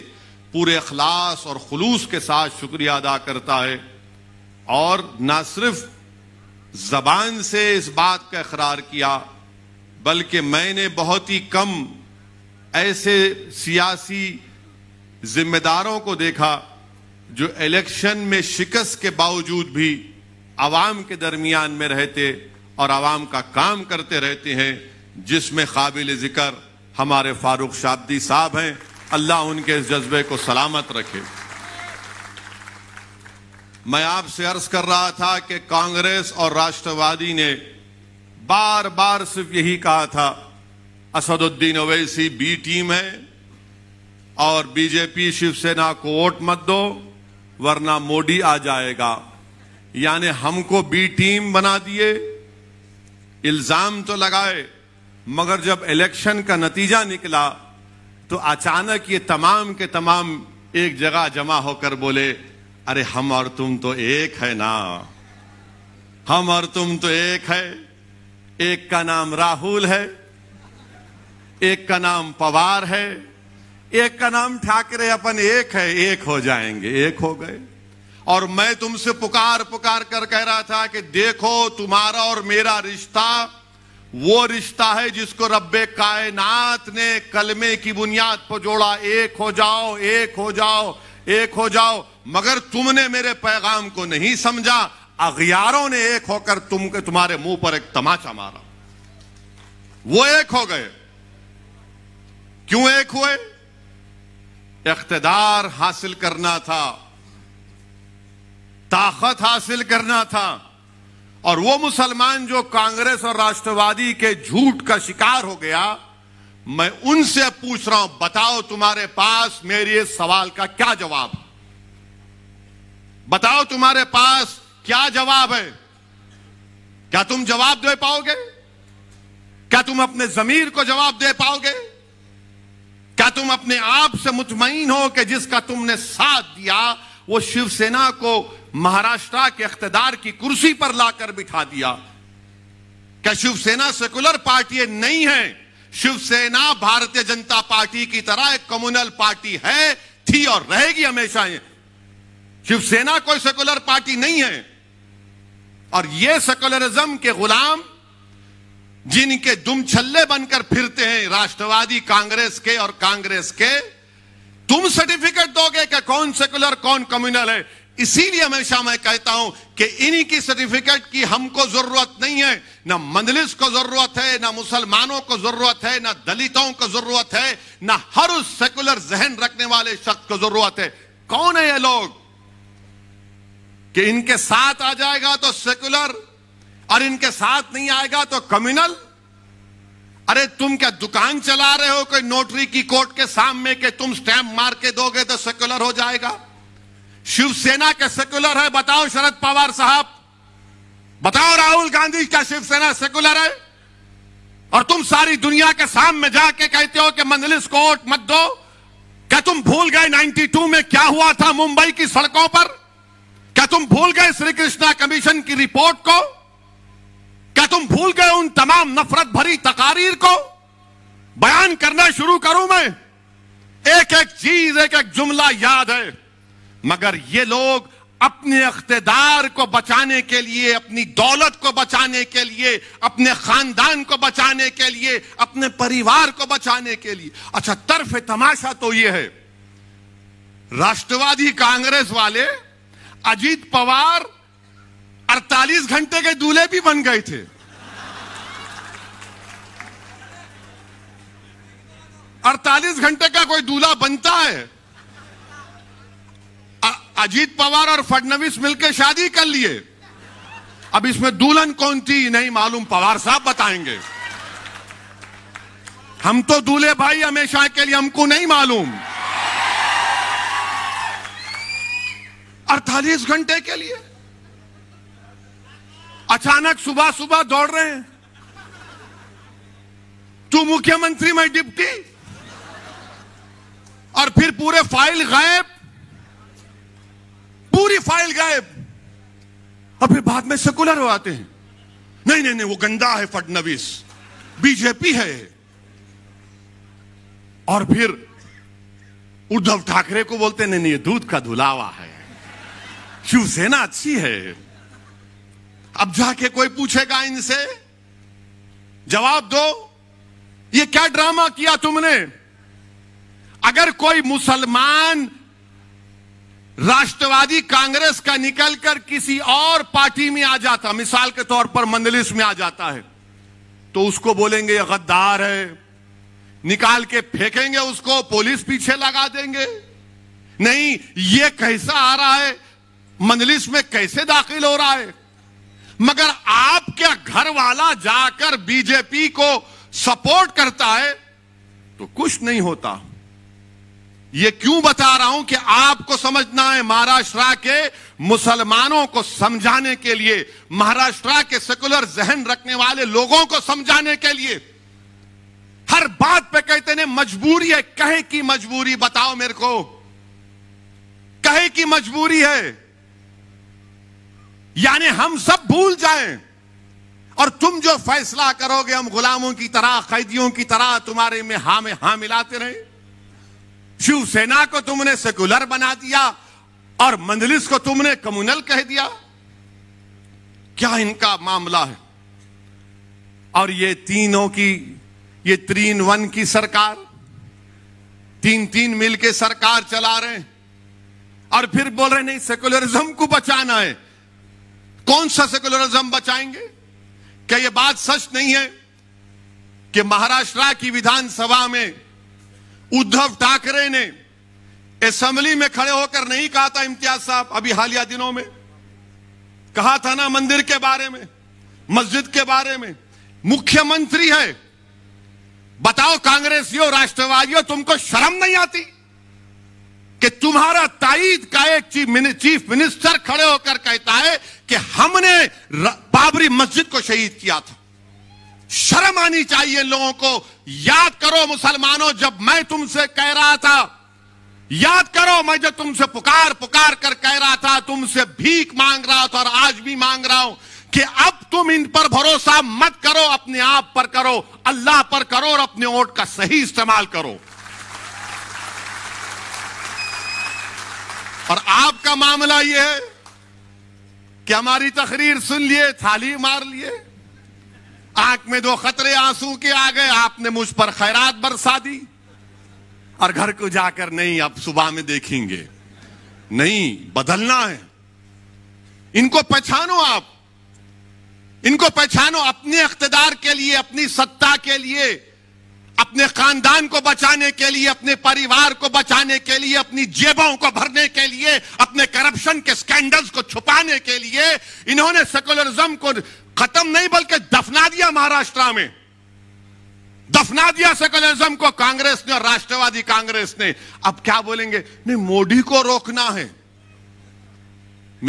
पूरे अखलास और खलूस के साथ शुक्रिया अदा करता है और न सिर्फ जबान से इस बात का इकरार किया बल्कि मैंने बहुत ही कम ऐसे सियासी जिम्मेदारों को देखा जो इलेक्शन में शिकस्त के बावजूद भी आवाम के दरमियान में रहते और आवाम का काम करते रहते हैं जिसमें काबिल ज़िक्र हमारे फारूक शाब्दी साहब हैं अल्लाह उनके इस जज्बे को सलामत रखे मैं आपसे अर्ज कर रहा था कि कांग्रेस और राष्ट्रवादी ने बार बार सिर्फ यही कहा था असदुद्दीन ओवैसी बी टीम है और बीजेपी शिवसेना को वोट मत दो वरना मोदी आ जाएगा यानी हमको बी टीम बना दिए इल्जाम तो लगाए मगर जब इलेक्शन का नतीजा निकला तो अचानक ये तमाम के तमाम एक जगह जमा होकर बोले अरे हम और तुम तो एक है ना हम और तुम तो एक है एक का नाम राहुल है एक का नाम पवार है एक का नाम ठाकरे अपन एक है एक हो जाएंगे एक हो गए और मैं तुमसे पुकार पुकार कर कह रहा था कि देखो तुम्हारा और मेरा रिश्ता वो रिश्ता है जिसको रब्बे कायनात ने कलमे की बुनियाद पर जोड़ा एक हो जाओ एक हो जाओ एक हो जाओ मगर तुमने मेरे पैगाम को नहीं समझा अगियारों ने एक होकर तुम तुम्हारे मुंह पर एक तमाचा मारा वो एक हो गए क्यों एक हुए इकतदार हासिल करना था ताकत हासिल करना था और वो मुसलमान जो कांग्रेस और राष्ट्रवादी के झूठ का शिकार हो गया मैं उनसे पूछ रहा हूं बताओ तुम्हारे पास मेरे सवाल का क्या जवाब बताओ तुम्हारे पास क्या जवाब है क्या तुम जवाब दे पाओगे क्या तुम अपने जमीर को जवाब दे पाओगे क्या तुम अपने आप से मुतमिन हो कि जिसका तुमने साथ दिया वो शिवसेना को महाराष्ट्र के अख्तदार की कुर्सी पर लाकर बिठा दिया क्या शिवसेना सेकुलर पार्टी नहीं है शिवसेना भारतीय जनता पार्टी की तरह एक कम्युनल पार्टी है थी और रहेगी हमेशा शिवसेना कोई सेकुलर पार्टी नहीं है और ये सेकुलरिज्म के गुलाम जिनके दुम छल्ले बनकर फिरते हैं राष्ट्रवादी कांग्रेस के और कांग्रेस के तुम सर्टिफिकेट दोगे कि कौन सेकुलर कौन कम्युनल है इसीलिए हमेशा मैं कहता हूं कि इन्हीं की सर्टिफिकेट की हमको जरूरत नहीं है ना मंदलिस को जरूरत है ना मुसलमानों को जरूरत है ना दलितों को जरूरत है ना हर उस सेकुलर जहन रखने वाले शख्स को जरूरत है कौन है ये लोग कि इनके साथ आ जाएगा तो सेकुलर और इनके साथ नहीं आएगा तो कम्युनल अरे तुम क्या दुकान चला रहे हो कोई नोटरी की कोर्ट के सामने के तुम स्टैंप मार के दोगे तो सेकुलर हो जाएगा शिवसेना के सेक्युलर है बताओ शरद पवार साहब बताओ राहुल गांधी क्या शिवसेना सेक्युलर है और तुम सारी दुनिया के सामने जाके कहते हो कि मंजलिस कोर्ट मत दो क्या तुम भूल गए 92 में क्या हुआ था मुंबई की सड़कों पर क्या तुम भूल गए श्री कृष्णा कमीशन की रिपोर्ट को क्या तुम भूल गए उन तमाम नफरत भरी तकारीर को बयान करना शुरू करूं मैं एक एक चीज एक एक जुमला याद है मगर ये लोग अपने अख्तेदार को बचाने के लिए अपनी दौलत को बचाने के लिए अपने खानदान को बचाने के लिए अपने परिवार को बचाने के लिए अच्छा तरफ तमाशा तो यह है राष्ट्रवादी कांग्रेस वाले अजीत पवार 48 घंटे के दूल्हे भी बन गए थे अड़तालीस घंटे का कोई दूल्हा बनता है अजीत पवार और फडनवीस मिलकर शादी कर लिए अब इसमें दुल्हन कौन थी नहीं मालूम पवार साहब बताएंगे हम तो दूल्हे भाई हमेशा के लिए हमको नहीं मालूम अड़तालीस घंटे के लिए अचानक सुबह सुबह दौड़ रहे हैं तू मुख्यमंत्री मैं डिप्टी और फिर पूरे फाइल गायब पूरी फाइल गायब और फिर बाद में सेकुलर हो आते हैं नहीं नहीं नहीं वो गंदा है फडनवीस बीजेपी है और फिर उद्धव ठाकरे को बोलते नहीं नहीं ये दूध का धुलावा है शिवसेना अच्छी है अब जाके कोई पूछेगा इनसे जवाब दो ये क्या ड्रामा किया तुमने अगर कोई मुसलमान राष्ट्रवादी कांग्रेस का निकलकर किसी और पार्टी में आ जाता मिसाल के तौर पर मंदलिस में आ जाता है तो उसको बोलेंगे गद्दार है निकाल के फेंकेंगे उसको पुलिस पीछे लगा देंगे नहीं ये कैसा आ रहा है मंदलिस में कैसे दाखिल हो रहा है मगर आपका घर वाला जाकर बीजेपी को सपोर्ट करता है तो कुछ नहीं होता ये क्यों बता रहा हूं कि आपको समझना है महाराष्ट्र के मुसलमानों को समझाने के लिए महाराष्ट्र के सेकुलर जहन रखने वाले लोगों को समझाने के लिए हर बात पे कहते ने मजबूरी है कहे की मजबूरी बताओ मेरे को कहे की मजबूरी है यानी हम सब भूल जाएं और तुम जो फैसला करोगे हम गुलामों की तरह कैदियों की तरह तुम्हारे में हा में हा मिलाते रहे शिवसेना को तुमने सेकुलर बना दिया और मंदलिस को तुमने कम्युनल कह दिया क्या इनका मामला है और ये तीनों की ये तीन वन की सरकार तीन तीन मिल के सरकार चला रहे हैं और फिर बोल रहे नहीं सेकुलरिज्म को बचाना है कौन सा सेकुलरिज्म बचाएंगे क्या यह बात सच नहीं है कि महाराष्ट्र की विधानसभा में उद्धव ठाकरे ने असेंबली में खड़े होकर नहीं कहा था इम्तियाज साहब अभी हालिया दिनों में कहा था ना मंदिर के बारे में मस्जिद के बारे में मुख्यमंत्री है बताओ कांग्रेसियों राष्ट्रवादियों तुमको शर्म नहीं आती कि तुम्हारा ताइद का एक चीफ मिनिस्टर खड़े होकर कहता है कि हमने बाबरी मस्जिद को शहीद किया था शर्म आनी चाहिए लोगों को याद करो मुसलमानों जब मैं तुमसे कह रहा था याद करो मैं जब तुमसे पुकार पुकार कर कह रहा था तुमसे भीख मांग रहा था और आज भी मांग रहा हूं कि अब तुम इन पर भरोसा मत करो अपने आप पर करो अल्लाह पर करो और अपने वोट का सही इस्तेमाल करो और आपका मामला यह है कि हमारी तकरीर सुन लिए थाली मार लिए आंख में दो खतरे आंसू के आ गए आपने मुझ पर खैरात बरसा दी और घर को जाकर नहीं अब सुबह में देखेंगे नहीं बदलना है इनको पहचानो आप इनको पहचानो अपने अख्तदार के लिए अपनी सत्ता के लिए अपने खानदान को बचाने के लिए अपने परिवार को बचाने के लिए अपनी जेबों को भरने के लिए अपने करप्शन के स्कैंडल्स को छुपाने के लिए इन्होंने सेकुलरिज्म को खत्म नहीं बल्कि दफना दिया महाराष्ट्र में दफना दिया सेकुलरिज्म को कांग्रेस ने और राष्ट्रवादी कांग्रेस ने अब क्या बोलेंगे नहीं मोदी को रोकना है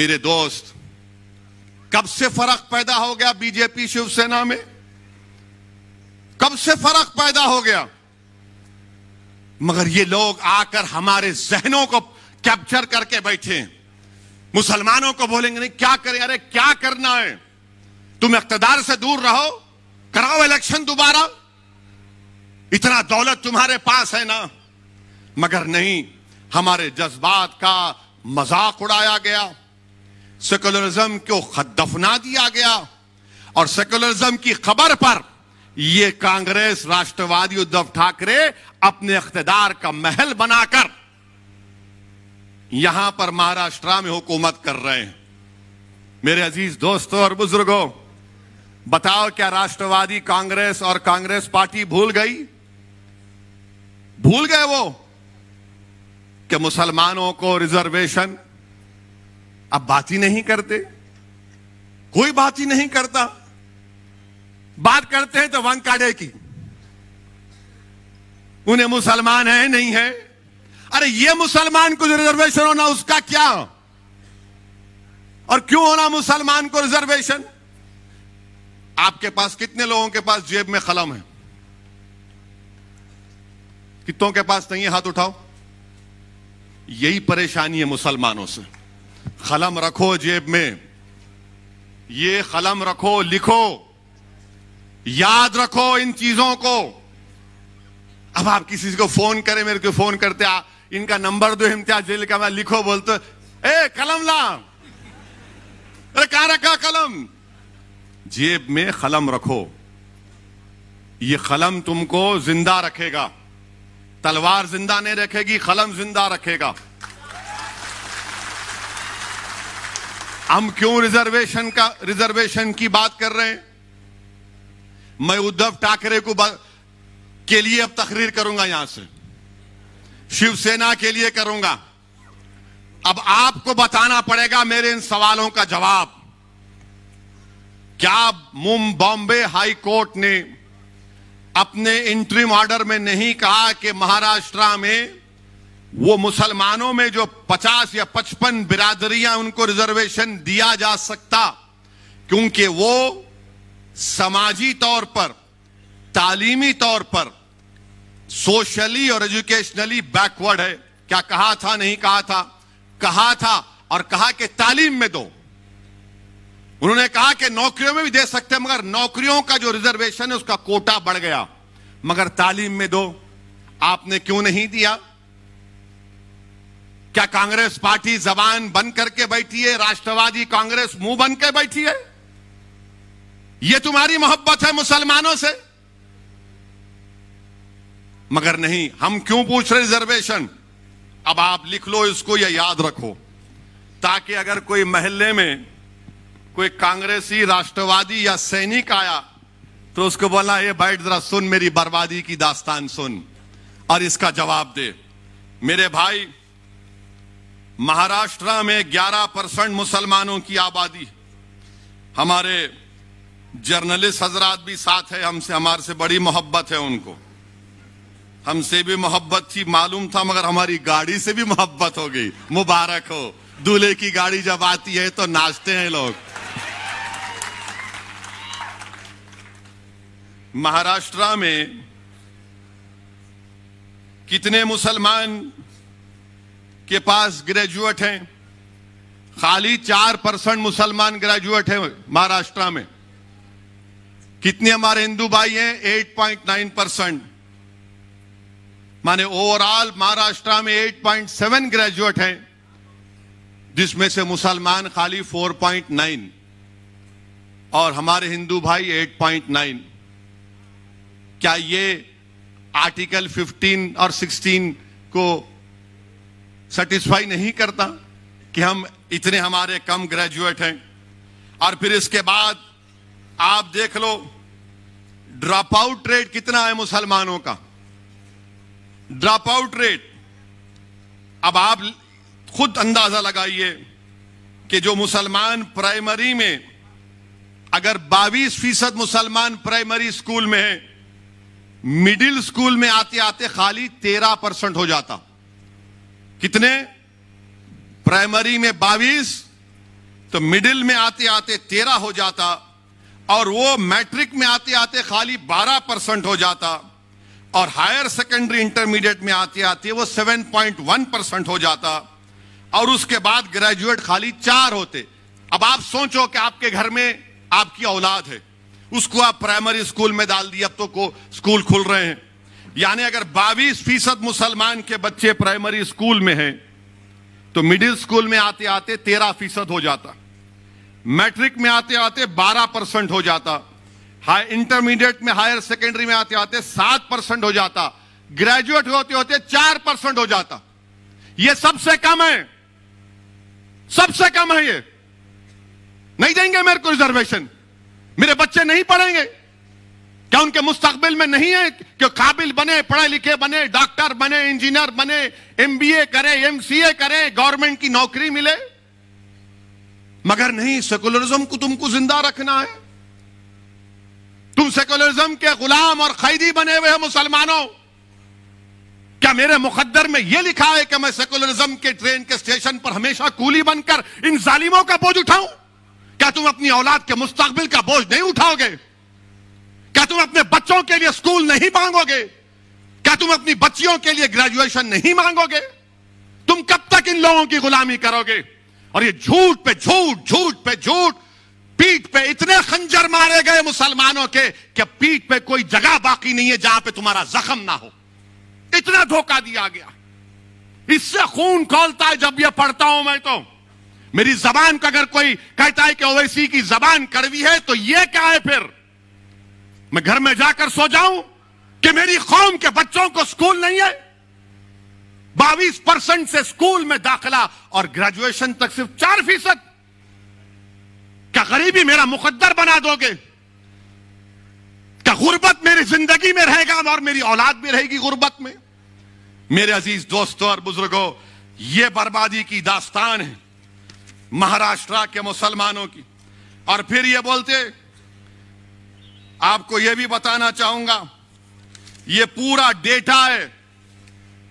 मेरे दोस्त कब से फर्क पैदा हो गया बीजेपी शिवसेना में कब से फर्क पैदा हो गया मगर ये लोग आकर हमारे जहनों को कैप्चर करके बैठे मुसलमानों को बोलेंगे नहीं क्या करें अरे क्या करना है तुम इकतदार से दूर रहो कराओ इलेक्शन दोबारा इतना दौलत तुम्हारे पास है ना मगर नहीं हमारे जज्बात का मजाक उड़ाया गया सेकुलरिज्म को दफना दिया गया और सेकुलरिज्म की खबर पर यह कांग्रेस राष्ट्रवादी उद्धव ठाकरे अपने अख्तदार का महल बनाकर यहां पर महाराष्ट्र में हुकूमत कर रहे हैं मेरे अजीज दोस्तों और बुजुर्गों बताओ क्या राष्ट्रवादी कांग्रेस और कांग्रेस पार्टी भूल गई भूल गए वो कि मुसलमानों को रिजर्वेशन अब बात ही नहीं करते कोई बात ही नहीं करता बात करते हैं तो वंकाडे की उन्हें मुसलमान है नहीं है अरे ये मुसलमान को रिजर्वेशन होना उसका क्या और क्यों होना मुसलमान को रिजर्वेशन आपके पास कितने लोगों के पास जेब में कलम है कितनों के पास नहीं है हाथ उठाओ यही परेशानी है मुसलमानों से कलम रखो जेब में ये कलम रखो लिखो याद रखो इन चीजों को अब आप किसी को फोन करें मेरे को फोन करते आ, इनका नंबर दो इम्तियाज जेल का मैं लिखो बोलते ए कलम ला अरे कहा रखा कलम जेब में कलम रखो ये कलम तुमको जिंदा रखेगा तलवार जिंदा नहीं रखेगी कलम जिंदा रखेगा हम क्यों रिजर्वेशन का रिजर्वेशन की बात कर रहे हैं मैं उद्धव ठाकरे को के लिए अब तकरीर करूंगा यहां से शिवसेना के लिए करूंगा अब आपको बताना पड़ेगा मेरे इन सवालों का जवाब क्या बॉम्बे हाई कोर्ट ने अपने इंट्रीम ऑर्डर में नहीं कहा कि महाराष्ट्र में वो मुसलमानों में जो 50 या 55 बिरादरियां उनको रिजर्वेशन दिया जा सकता क्योंकि वो समाजी तौर पर तालीमी तौर पर सोशली और एजुकेशनली बैकवर्ड है क्या कहा था नहीं कहा था कहा था और कहा कि तालीम में दो उन्होंने कहा कि नौकरियों में भी दे सकते हैं मगर नौकरियों का जो रिजर्वेशन है उसका कोटा बढ़ गया मगर तालीम में दो आपने क्यों नहीं दिया क्या कांग्रेस पार्टी जबान बंद करके बैठी है राष्ट्रवादी कांग्रेस मुंह बन के बैठी है यह तुम्हारी मोहब्बत है मुसलमानों से मगर नहीं हम क्यों पूछ रहे रिजर्वेशन अब आप लिख लो इसको या याद रखो ताकि अगर कोई महल्ले में कोई कांग्रेसी राष्ट्रवादी या सैनिक आया तो उसको बोला ये बैठ जरा सुन मेरी बर्बादी की दास्तान सुन और इसका जवाब दे मेरे भाई महाराष्ट्र में 11 परसेंट मुसलमानों की आबादी हमारे जर्नलिस्ट हजरात भी साथ है हमसे हमारे से बड़ी मोहब्बत है उनको हमसे भी मोहब्बत थी मालूम था मगर हमारी गाड़ी से भी मोहब्बत हो गई मुबारक हो दूल्हे की गाड़ी जब आती है तो नाचते हैं लोग महाराष्ट्र में कितने मुसलमान के पास ग्रेजुएट हैं खाली चार परसेंट मुसलमान ग्रेजुएट हैं महाराष्ट्र में कितने हमारे हिंदू भाई हैं 8.9 परसेंट माने ओवरऑल महाराष्ट्र में 8.7 ग्रेजुएट हैं जिसमें से मुसलमान खाली 4.9 और हमारे हिंदू भाई 8.9 क्या ये आर्टिकल 15 और 16 को सेटिस्फाई नहीं करता कि हम इतने हमारे कम ग्रेजुएट हैं और फिर इसके बाद आप देख लो ड्रॉप आउट रेट कितना है मुसलमानों का ड्रॉप आउट रेट अब आप खुद अंदाजा लगाइए कि जो मुसलमान प्राइमरी में अगर 22 फीसद मुसलमान प्राइमरी स्कूल में है मिडिल स्कूल में आते आते खाली तेरह परसेंट हो जाता कितने प्राइमरी में बाईस तो मिडिल में आते आते तेरह हो जाता और वो मैट्रिक में आते आते खाली बारह परसेंट हो जाता और हायर सेकेंडरी इंटरमीडिएट में आते आते वो सेवन पॉइंट वन परसेंट हो जाता और उसके बाद ग्रेजुएट खाली चार होते अब आप सोचो कि आपके घर में आपकी औलाद है उसको आप प्राइमरी स्कूल में डाल दिए अब तो को स्कूल खुल रहे हैं यानी अगर 22 फीसद मुसलमान के बच्चे प्राइमरी स्कूल में हैं तो मिडिल स्कूल में आते आते तेरह फीसद हो जाता मैट्रिक में आते आते बारह परसेंट हो जाता हाई इंटरमीडिएट में हायर सेकेंडरी में आते आते सात परसेंट हो जाता ग्रेजुएट होते होते चार परसेंट हो जाता यह सबसे कम है सबसे कम है ये नहीं देंगे मेरे को रिजर्वेशन मेरे बच्चे नहीं पढ़ेंगे क्या उनके मुस्तकबिल में नहीं है कि काबिल बने पढ़े लिखे बने डॉक्टर बने इंजीनियर बने एमबीए करे एमसीए करे गवर्नमेंट की नौकरी मिले मगर नहीं सेकुलरिज्म को तुमको जिंदा रखना है तुम सेकुलरिज्म के गुलाम और खैदी बने हुए हो मुसलमानों क्या मेरे मुकद्दर में यह लिखा है कि मैं सेकुलरिज्म के ट्रेन के स्टेशन पर हमेशा कूली बनकर इन जालिमों का बोझ उठाऊं क्या तुम अपनी औलाद के मुस्तकबिल का बोझ नहीं उठाओगे क्या तुम अपने बच्चों के लिए स्कूल नहीं मांगोगे क्या तुम अपनी बच्चियों के लिए ग्रेजुएशन नहीं मांगोगे तुम कब तक इन लोगों की गुलामी करोगे और ये झूठ पे झूठ झूठ पे झूठ पीठ पे इतने खंजर मारे गए मुसलमानों के कि पीठ पे कोई जगह बाकी नहीं है जहां पे तुम्हारा जख्म ना हो इतना धोखा दिया गया इससे खून खोलता है जब यह पढ़ता हूं मैं तो मेरी जबान का अगर कोई कहता है कि ओवैसी की जबान कड़वी है तो यह क्या है फिर मैं घर में जाकर सो जाऊं कि मेरी कौम के बच्चों को स्कूल नहीं है बावीस परसेंट से स्कूल में दाखिला और ग्रेजुएशन तक सिर्फ चार फीसद क्या गरीबी मेरा मुकद्दर बना दोगे क्या गुर्बत मेरी जिंदगी में रहेगा और मेरी औलाद भी रहेगी गुर्बत में मेरे अजीज दोस्तों और बुजुर्गों ये बर्बादी की दास्तान है महाराष्ट्र के मुसलमानों की और फिर ये बोलते आपको यह भी बताना चाहूंगा ये पूरा डेटा है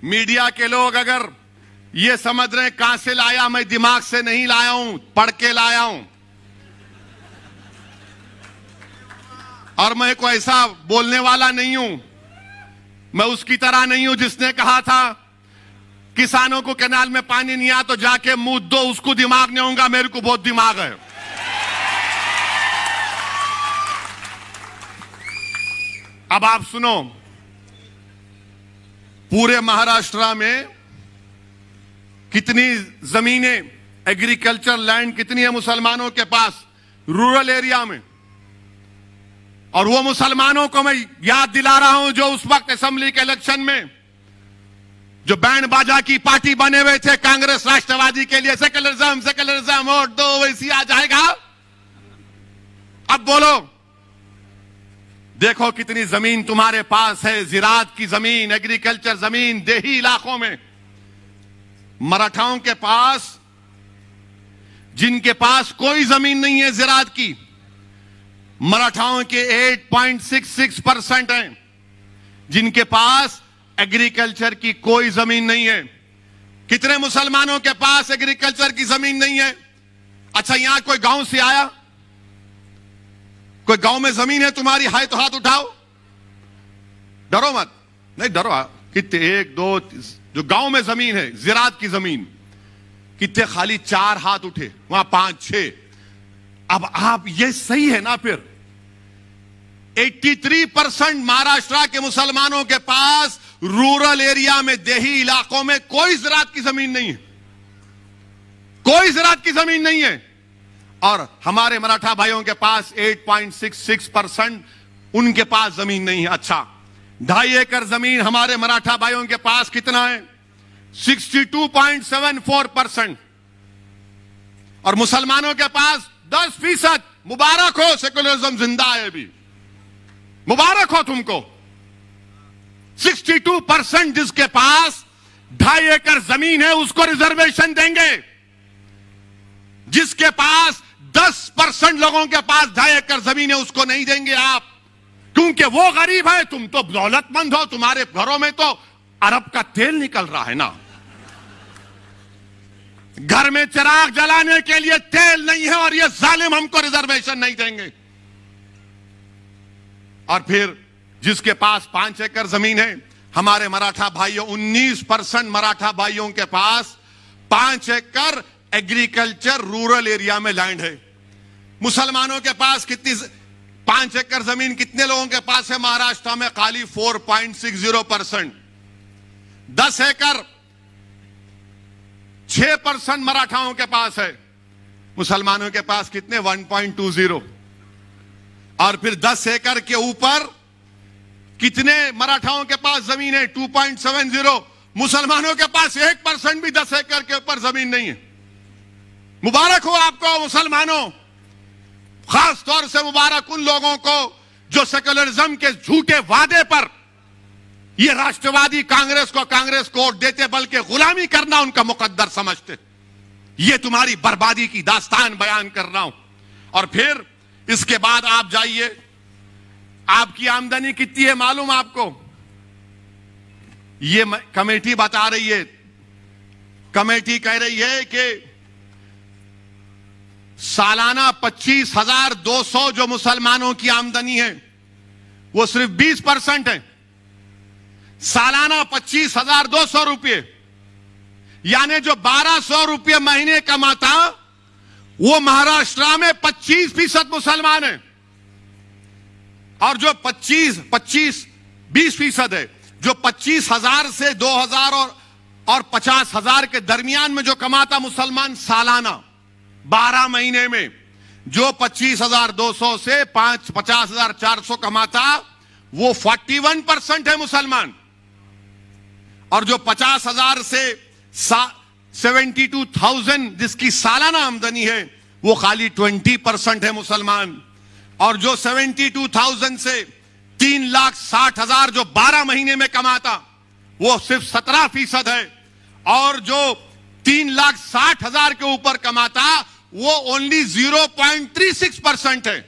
मीडिया के लोग अगर ये समझ रहे हैं कहां से लाया मैं दिमाग से नहीं लाया हूं पढ़ के लाया हूं और मैं कोई ऐसा बोलने वाला नहीं हूं मैं उसकी तरह नहीं हूं जिसने कहा था किसानों को कैनाल में पानी नहीं आया तो जाके मुंह दो उसको दिमाग नहीं होगा मेरे को बहुत दिमाग है अब आप सुनो पूरे महाराष्ट्र में कितनी जमीनें एग्रीकल्चर लैंड कितनी है मुसलमानों के पास रूरल एरिया में और वो मुसलमानों को मैं याद दिला रहा हूं जो उस वक्त असेंबली के इलेक्शन में जो बैंड बाजा की पार्टी बने हुए थे कांग्रेस राष्ट्रवादी के लिए सेकुलरिज्म सेकुलरिज्म और दो वैसी आ जाएगा अब बोलो देखो कितनी जमीन तुम्हारे पास है जिरात की जमीन एग्रीकल्चर जमीन देही इलाकों में मराठाओं के पास जिनके पास कोई जमीन नहीं है जिरात की मराठाओं के 8.66 परसेंट हैं जिनके पास एग्रीकल्चर की कोई जमीन नहीं है कितने मुसलमानों के पास एग्रीकल्चर की जमीन नहीं है अच्छा यहां कोई गांव से आया कोई गांव में जमीन है तुम्हारी हाई तो हाथ उठाओ डरो मत नहीं डरो कितने एक दो जो गांव में जमीन है जिरात की जमीन कितने खाली चार हाथ उठे वहां पांच छह अब आप ये सही है ना फिर 83 परसेंट महाराष्ट्र के मुसलमानों के पास रूरल एरिया में देही इलाकों में कोई जरात की जमीन नहीं है कोई जरात की जमीन नहीं है और हमारे मराठा भाइयों के पास 8.66 परसेंट उनके पास जमीन नहीं है अच्छा ढाई एकड़ जमीन हमारे मराठा भाइयों के पास कितना है 62.74 परसेंट और मुसलमानों के पास 10 फीसद मुबारक हो सेकुलरिज्म जिंदा है अभी मुबारक हो तुमको 62 परसेंट जिसके पास ढाई एकड़ जमीन है उसको रिजर्वेशन देंगे जिसके पास 10 परसेंट लोगों के पास ढाई एकड़ जमीन है उसको नहीं देंगे आप क्योंकि वो गरीब है तुम तो दौलतमंद हो तुम्हारे घरों में तो अरब का तेल निकल रहा है ना घर में चिराग जलाने के लिए तेल नहीं है और ये जालिम हमको रिजर्वेशन नहीं देंगे और फिर जिसके पास पांच एकड़ जमीन है हमारे मराठा भाइयों 19 परसेंट मराठा भाइयों के पास पांच एकड़ एग्रीकल्चर रूरल एरिया में लैंड है मुसलमानों के पास कितनी पांच एकड़ जमीन कितने लोगों के पास है महाराष्ट्र में खाली 4.60 परसेंट दस एकड़ छह परसेंट मराठाओं के पास है मुसलमानों के पास कितने 1.20 और फिर दस एकड़ के ऊपर कितने मराठाओं के पास जमीन है 2.70 मुसलमानों के पास एक परसेंट भी दस एकड़ के ऊपर जमीन नहीं है मुबारक हो आपको मुसलमानों खास तौर से मुबारक उन लोगों को जो सेकुलरिज्म के झूठे वादे पर यह राष्ट्रवादी कांग्रेस को कांग्रेस को वोट देते बल्कि गुलामी करना उनका मुकद्दर समझते ये तुम्हारी बर्बादी की दास्तान बयान कर रहा हूं और फिर इसके बाद आप जाइए आपकी आमदनी कितनी है मालूम आपको ये कमेटी बता रही है कमेटी कह रही है कि सालाना पच्चीस हजार दो सौ जो मुसलमानों की आमदनी है वो सिर्फ बीस परसेंट है सालाना पच्चीस हजार दो सौ रुपये यानी जो बारह सौ रुपये महीने कमाता वो महाराष्ट्र में पच्चीस फीसद मुसलमान है और जो 25 25 20 फीसद है जो पच्चीस हजार से दो हजार और, और पचास हजार के दरमियान में जो कमाता मुसलमान सालाना बारह महीने में जो पच्चीस हजार दो सौ से पांच पचास हजार चार सौ कमाता वो फोर्टी वन परसेंट है मुसलमान और जो पचास हजार से सेवेंटी टू थाउजेंड जिसकी सालाना आमदनी है वो खाली ट्वेंटी परसेंट है मुसलमान और जो 72,000 से तीन लाख साठ हजार जो 12 महीने में कमाता वो सिर्फ 17 फीसद है और जो तीन लाख साठ हजार के ऊपर कमाता वो ओनली 0.36 परसेंट है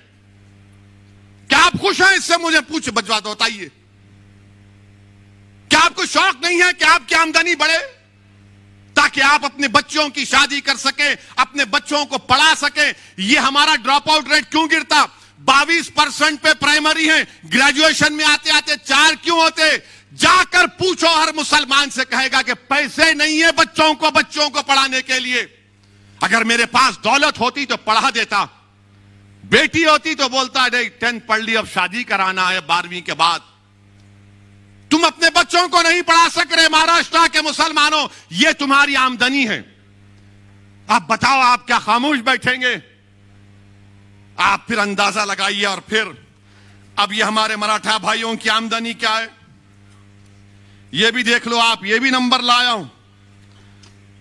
क्या आप खुश हैं इससे मुझे पूछ बजवा दो बताइए क्या आपको शौक नहीं है कि आपकी आमदनी बढ़े ताकि आप अपने बच्चों की शादी कर सके अपने बच्चों को पढ़ा सके ये हमारा ड्रॉप आउट रेट क्यों गिरता बाईस परसेंट पे प्राइमरी है ग्रेजुएशन में आते आते चार क्यों होते जाकर पूछो हर मुसलमान से कहेगा कि पैसे नहीं है बच्चों को बच्चों को पढ़ाने के लिए अगर मेरे पास दौलत होती तो पढ़ा देता बेटी होती तो बोलता नहीं टेंथ पढ़ ली अब शादी कराना है बारहवीं के बाद तुम अपने बच्चों को नहीं पढ़ा सक रहे महाराष्ट्र के मुसलमानों ये तुम्हारी आमदनी है आप बताओ आप क्या खामोश बैठेंगे आप फिर अंदाजा लगाइए और फिर अब ये हमारे मराठा भाइयों की आमदनी क्या है ये भी देख लो आप ये भी नंबर लाया हूं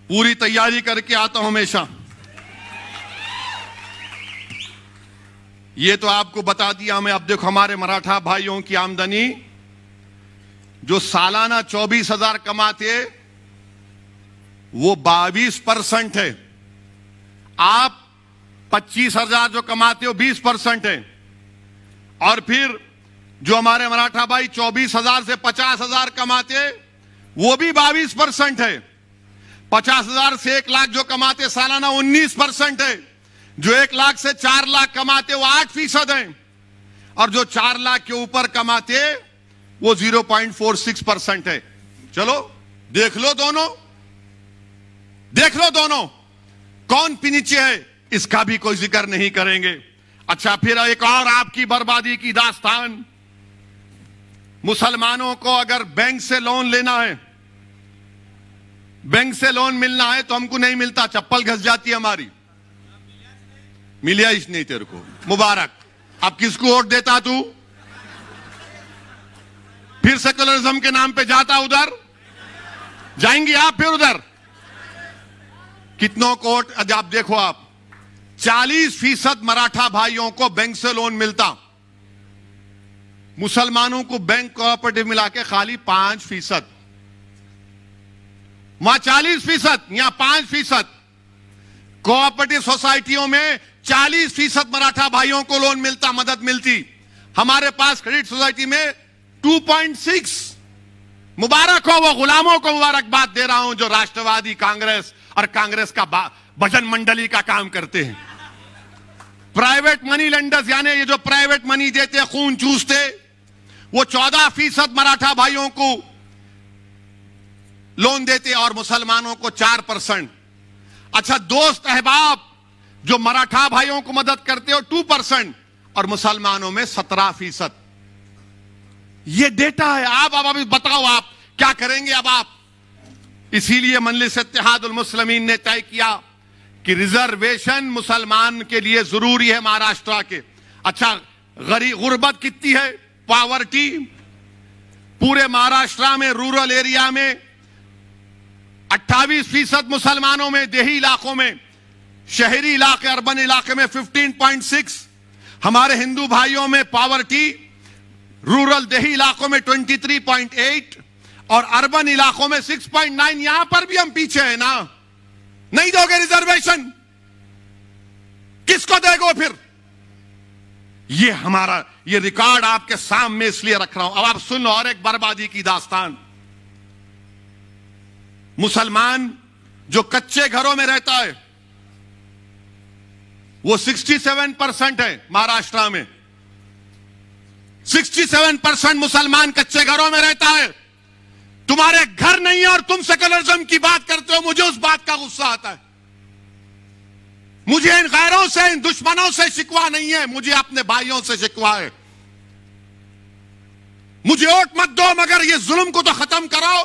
पूरी तैयारी करके आता हूं हमेशा ये तो आपको बता दिया मैं अब देखो हमारे मराठा भाइयों की आमदनी जो सालाना चौबीस हजार कमाते वो बाईस परसेंट है आप पच्चीस हजार जो कमाते हो बीस परसेंट है और फिर जो हमारे मराठा भाई चौबीस हजार से पचास हजार कमाते वो भी बाईस परसेंट है पचास हजार से एक लाख जो कमाते सालाना उन्नीस परसेंट है जो एक लाख से चार लाख कमाते वो आठ फीसद है और जो चार लाख के ऊपर कमाते वो zero point four six percent है चलो देख लो दोनों देख लो दोनों कौन नीचे है इसका भी कोई जिक्र नहीं करेंगे अच्छा फिर एक और आपकी बर्बादी की दास्तान मुसलमानों को अगर बैंक से लोन लेना है बैंक से लोन मिलना है तो हमको नहीं मिलता चप्पल घस जाती है हमारी मिलिया इस नहीं तेरे को मुबारक अब किसको वोट देता तू फिर सेकुलरिज्म के नाम पे जाता उधर जाएंगे आप फिर उधर कितनों को आप देखो आप चालीस फीसद मराठा भाइयों को बैंक से लोन मिलता मुसलमानों को बैंक कोऑपरेटिव मिला के खाली पांच फीसद वहां चालीस फीसद यहां पांच फीसद कोऑपरेटिव सोसाइटियों में चालीस फीसद मराठा भाइयों को लोन मिलता मदद मिलती हमारे पास क्रेडिट सोसाइटी में 2.6 मुबारक हो वो गुलामों को मुबारकबाद दे रहा हूं जो राष्ट्रवादी कांग्रेस और कांग्रेस का भजन मंडली का काम करते हैं प्राइवेट मनी लेंडर्स यानी ये जो प्राइवेट मनी देते खून चूसते वो चौदह फीसद मराठा भाइयों को लोन देते और मुसलमानों को चार परसेंट अच्छा दोस्त अहबाब जो मराठा भाइयों को मदद करते हो टू परसेंट और मुसलमानों में सत्रह फीसद यह डेटा है आप अब अभी बताओ आप क्या करेंगे अब आप इसीलिए मनलिस इतिहादुल मुस्लिमीन ने तय किया कि रिजर्वेशन मुसलमान के लिए जरूरी है महाराष्ट्र के अच्छा गरीब गुर्बत कितनी है पावर्टी पूरे महाराष्ट्र में रूरल एरिया में 28 फीसद मुसलमानों में देही इलाकों में शहरी इलाके अर्बन इलाके में 15.6 हमारे हिंदू भाइयों में पावर्टी रूरल देही इलाकों में 23.8 और अर्बन इलाकों में 6.9 यहां पर भी हम पीछे हैं ना नहीं दोगे रिजर्वेशन किसको देगो फिर ये हमारा ये रिकॉर्ड आपके सामने इसलिए रख रहा हूं अब आप सुन लो और एक बर्बादी की दास्तान मुसलमान जो कच्चे घरों में रहता है वो 67 परसेंट है महाराष्ट्र में 67 परसेंट मुसलमान कच्चे घरों में रहता है तुम्हारे घर नहीं है और तुम सेकुलरिज्म की बात करते हो मुझे उस बात का गुस्सा आता है मुझे इन गैरों से इन दुश्मनों से शिकवा नहीं है मुझे अपने भाइयों से शिकवा है मुझे वोट मत दो मगर ये जुल्म को तो खत्म कराओ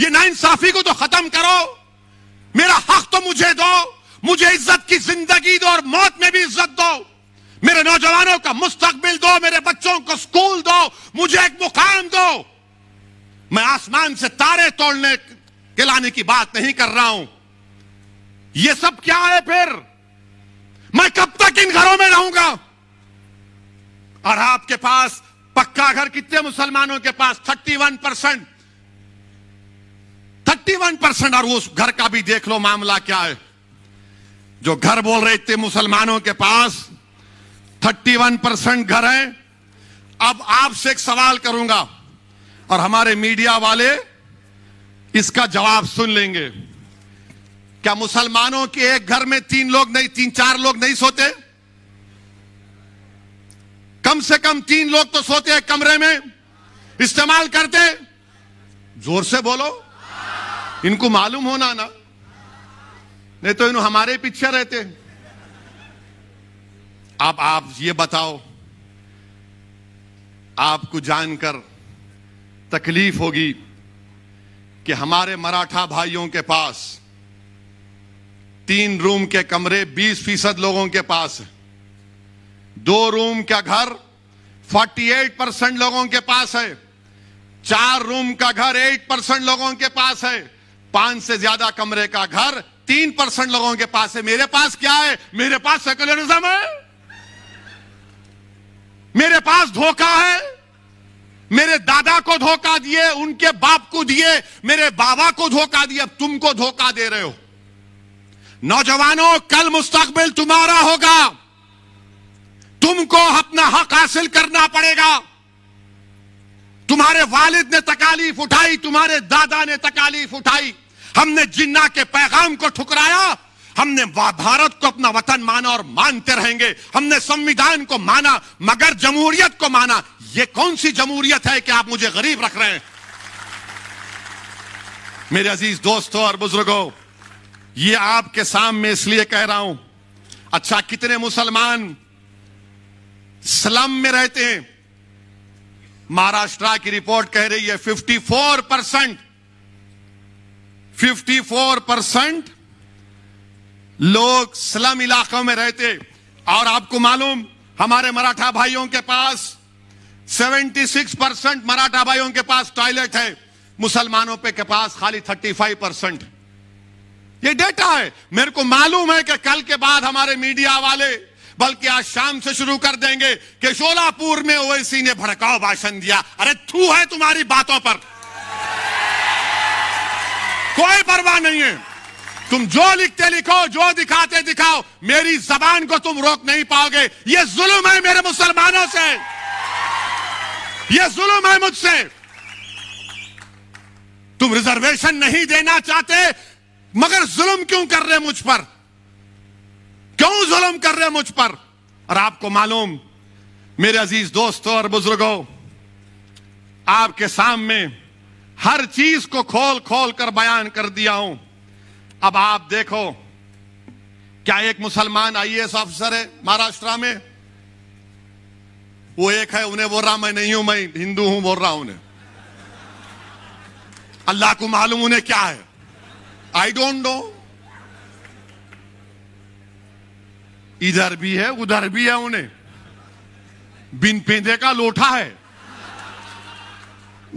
ये नाइंसाफी को तो खत्म करो मेरा हक तो मुझे दो मुझे इज्जत की जिंदगी दो और मौत में भी इज्जत दो मेरे नौजवानों का मुस्तकबिल दो मेरे बच्चों को स्कूल दो मुझे एक मुकाम दो मैं आसमान से तारे तोड़ने के लाने की बात नहीं कर रहा हूं ये सब क्या है फिर मैं कब तक इन घरों में रहूंगा और आपके पास पक्का घर कितने मुसलमानों के पास 31 परसेंट थर्टी वन परसेंट और उस घर का भी देख लो मामला क्या है जो घर बोल रहे थे मुसलमानों के पास 31 परसेंट घर है अब आपसे एक सवाल करूंगा और हमारे मीडिया वाले इसका जवाब सुन लेंगे क्या मुसलमानों के एक घर में तीन लोग नहीं तीन चार लोग नहीं सोते कम से कम तीन लोग तो सोते हैं कमरे में इस्तेमाल करते जोर से बोलो इनको मालूम होना ना नहीं तो इन हमारे पीछे रहते आप आप ये बताओ आपको जानकर तकलीफ होगी कि हमारे मराठा भाइयों के पास तीन रूम के कमरे 20 फीसद लोगों के पास है दो रूम का घर 48 परसेंट लोगों के पास है चार रूम का घर 8 परसेंट लोगों के पास है पांच से ज्यादा कमरे का घर तीन परसेंट लोगों के पास है मेरे पास क्या है मेरे पास सेकुलरिज्म है मेरे पास धोखा है मेरे दादा को धोखा दिए उनके बाप को दिए मेरे बाबा को धोखा दिए अब तुमको धोखा दे रहे हो नौजवानों कल मुस्तकबिल तुम्हारा होगा तुमको अपना हक हासिल करना पड़ेगा तुम्हारे वालिद ने तकालीफ उठाई तुम्हारे दादा ने तकालीफ उठाई हमने जिन्ना के पैगाम को ठुकराया हमने भारत को अपना वतन माना और मानते रहेंगे हमने संविधान को माना मगर जमहूरियत को माना ये कौन सी जमहूरियत है कि आप मुझे गरीब रख रहे हैं मेरे अजीज दोस्तों और बुजुर्गों ये आपके सामने इसलिए कह रहा हूं अच्छा कितने मुसलमान स्लम में रहते हैं महाराष्ट्र की रिपोर्ट कह रही है 54 परसेंट फोर परसेंट लोग स्लम इलाकों में रहते और आपको मालूम हमारे मराठा भाइयों के पास 76 परसेंट मराठा भाइयों के पास टॉयलेट है मुसलमानों पे के पास खाली 35 परसेंट ये डेटा है मेरे को मालूम है कि कल के बाद हमारे मीडिया वाले बल्कि आज शाम से शुरू कर देंगे कि शोलापुर में ओवैसी ने भड़काओ भाषण दिया अरे थू है तुम्हारी बातों पर कोई परवाह नहीं है तुम जो लिखते लिखो जो दिखाते दिखाओ मेरी जबान को तुम रोक नहीं पाओगे ये जुल्म है मेरे मुसलमानों से यह जुल्म है मुझसे तुम रिजर्वेशन नहीं देना चाहते मगर जुल्म क्यों कर रहे मुझ पर क्यों जुल्म कर रहे मुझ पर और आपको मालूम मेरे अजीज दोस्तों और बुजुर्गों आपके सामने हर चीज को खोल खोल कर बयान कर दिया हूं अब आप देखो क्या एक मुसलमान आईएएस ऑफिसर है महाराष्ट्र में वो एक है उन्हें बोल रहा मैं नहीं हूं मैं हिंदू हूं बोल रहा हूं उन्हें अल्लाह को मालूम उन्हें क्या है आई डोंट नो इधर भी है उधर भी है उन्हें बिन पेंदे का लोटा है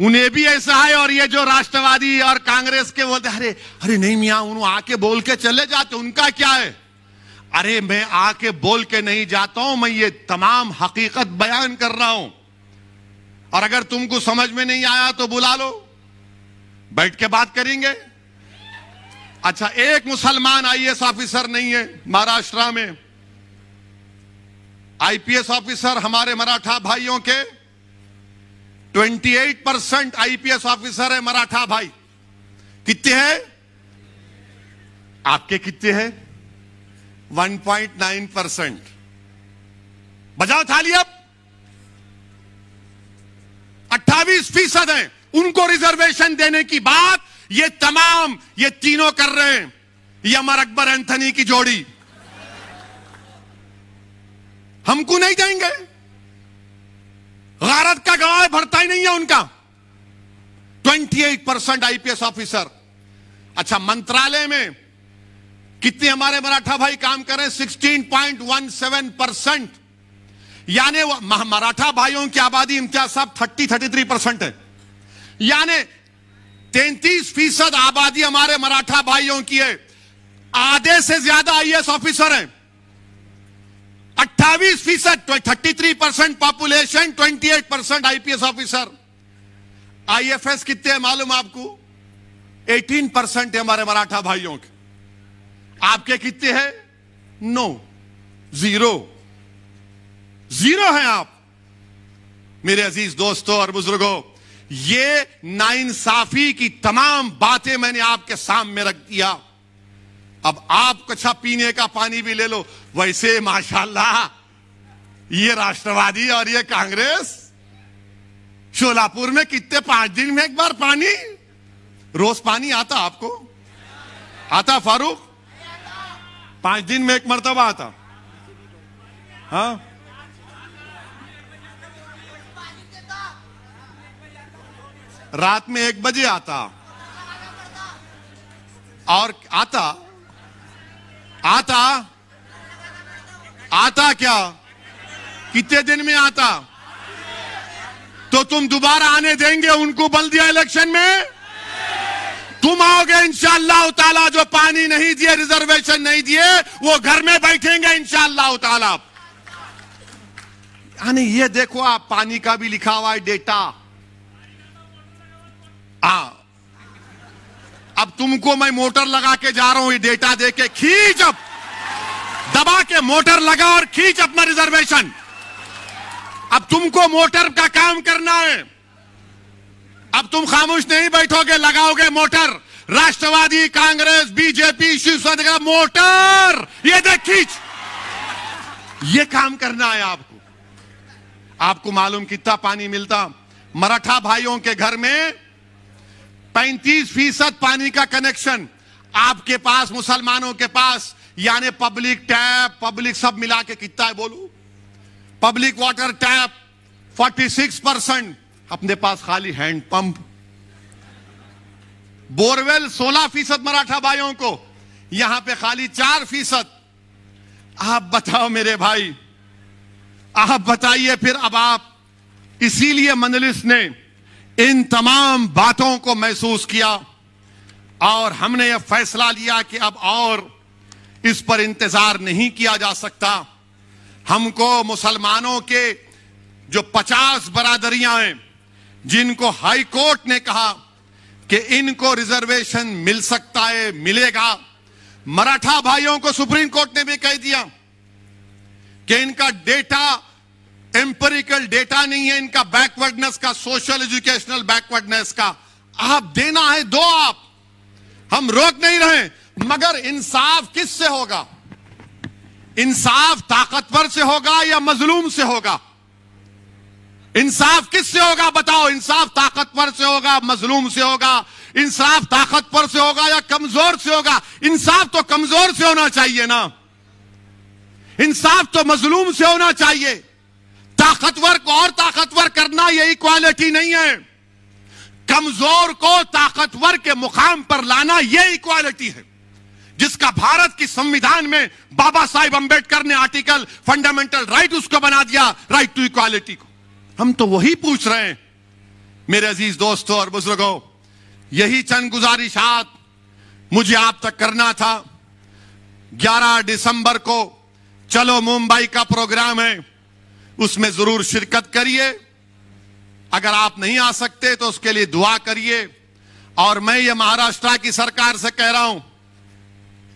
उन्हें भी ऐसा है और ये जो राष्ट्रवादी और कांग्रेस के बोलते अरे अरे नहीं मिया उन्होंने आके बोल के चले जाते उनका क्या है अरे मैं आके बोल के नहीं जाता हूं मैं ये तमाम हकीकत बयान कर रहा हूं और अगर तुमको समझ में नहीं आया तो बुला लो बैठ के बात करेंगे अच्छा एक मुसलमान आईएएस ऑफिसर नहीं है महाराष्ट्र में आईपीएस ऑफिसर हमारे मराठा भाइयों के 28 परसेंट आईपीएस ऑफिसर है मराठा भाई कितने हैं आपके कितने हैं 1.9 परसेंट बजाओ थाली अब अट्ठावीस फीसद है उनको रिजर्वेशन देने की बात ये तमाम ये तीनों कर रहे हैं ये अमर अकबर एंथनी की जोड़ी हमको नहीं देंगे गारत का गवाह भरता ही नहीं है उनका 28 परसेंट आईपीएस ऑफिसर अच्छा मंत्रालय में कितने हमारे मराठा भाई काम कर रहे हैं 16.17 परसेंट यानी मराठा भाइयों की आबादी इम्तिया साहब थर्टी थर्टी थ्री परसेंट है यानी तैतीस फीसद आबादी हमारे मराठा भाइयों की है आधे से ज्यादा आईएएस ऑफिसर हैं अट्ठावीस फीसद thirty three percent population twenty eight percent IPS officer IFS कितने मालूम आपको 18 परसेंट है हमारे मराठा भाइयों के आपके कितने हैं नो जीरो जीरो हैं आप मेरे अजीज दोस्तों और बुजुर्गों ये नाइंसाफी की तमाम बातें मैंने आपके सामने रख दिया अब आप कच्छा पीने का पानी भी ले लो वैसे माशाल्लाह ये राष्ट्रवादी और ये कांग्रेस शोलापुर में कितने पांच दिन में एक बार पानी रोज पानी आता आपको आता फारूक पांच दिन में एक मरतबा आता हाँ रात में एक बजे आता और आता आता आता क्या कितने दिन में आता तो तुम दोबारा आने देंगे उनको बल दिया इलेक्शन में तुम आओगे इंशाला ताला जो पानी नहीं दिए रिजर्वेशन नहीं दिए वो घर में बैठेंगे इंशाला ताला यानी ये देखो आप पानी का भी लिखा हुआ है डेटा आ, अब तुमको मैं मोटर लगा के जा रहा हूं ये डेटा दे के खींच अब दबा के मोटर लगा और खींच अपना रिजर्वेशन अब तुमको मोटर का काम करना है अब तुम खामोश नहीं बैठोगे लगाओगे मोटर राष्ट्रवादी कांग्रेस बीजेपी शिवसेना का मोटर ये देखी ये काम करना है आपको आपको मालूम कितना पानी मिलता मराठा भाइयों के घर में 35 फीसद पानी का कनेक्शन आपके पास मुसलमानों के पास यानी पब्लिक टैप पब्लिक सब मिला के कितना है बोलू पब्लिक वाटर टैप 46 परसेंट अपने पास खाली हैंड पंप बोरवेल 16 फीसद मराठा भाइयों को यहां पे खाली चार फीसद आप बताओ मेरे भाई आप बताइए फिर अब आप इसीलिए मंजलिस ने इन तमाम बातों को महसूस किया और हमने यह फैसला लिया कि अब और इस पर इंतजार नहीं किया जा सकता हमको मुसलमानों के जो पचास बरादरियां हैं जिनको हाई कोर्ट ने कहा कि इनको रिजर्वेशन मिल सकता है मिलेगा मराठा भाइयों को सुप्रीम कोर्ट ने भी कह दिया कि इनका डेटा एम्पेरिकल डेटा नहीं है इनका बैकवर्डनेस का सोशल एजुकेशनल बैकवर्डनेस का आप देना है दो आप हम रोक नहीं रहे मगर इंसाफ किस से होगा इंसाफ ताकतवर से होगा या मजलूम से होगा इंसाफ किस से होगा बताओ इंसाफ ताकतवर से होगा मजलूम से होगा इंसाफ ताकतवर से होगा या कमजोर से होगा इंसाफ तो कमजोर से होना चाहिए ना इंसाफ तो मजलूम से होना चाहिए ताकतवर को और ताकतवर करना यही इक्वालिटी नहीं है कमजोर को ताकतवर के मुकाम पर लाना यह इक्वालिटी है जिसका भारत की संविधान में बाबा साहेब अंबेडकर ने आर्टिकल फंडामेंटल राइट उसको बना दिया राइट टू इक्वालिटी को हम तो वही पूछ रहे हैं मेरे अजीज दोस्तों और बुजुर्गों यही चंद गुजारिशात मुझे आप तक करना था 11 दिसंबर को चलो मुंबई का प्रोग्राम है उसमें जरूर शिरकत करिए अगर आप नहीं आ सकते तो उसके लिए दुआ करिए और मैं ये महाराष्ट्र की सरकार से कह रहा हूं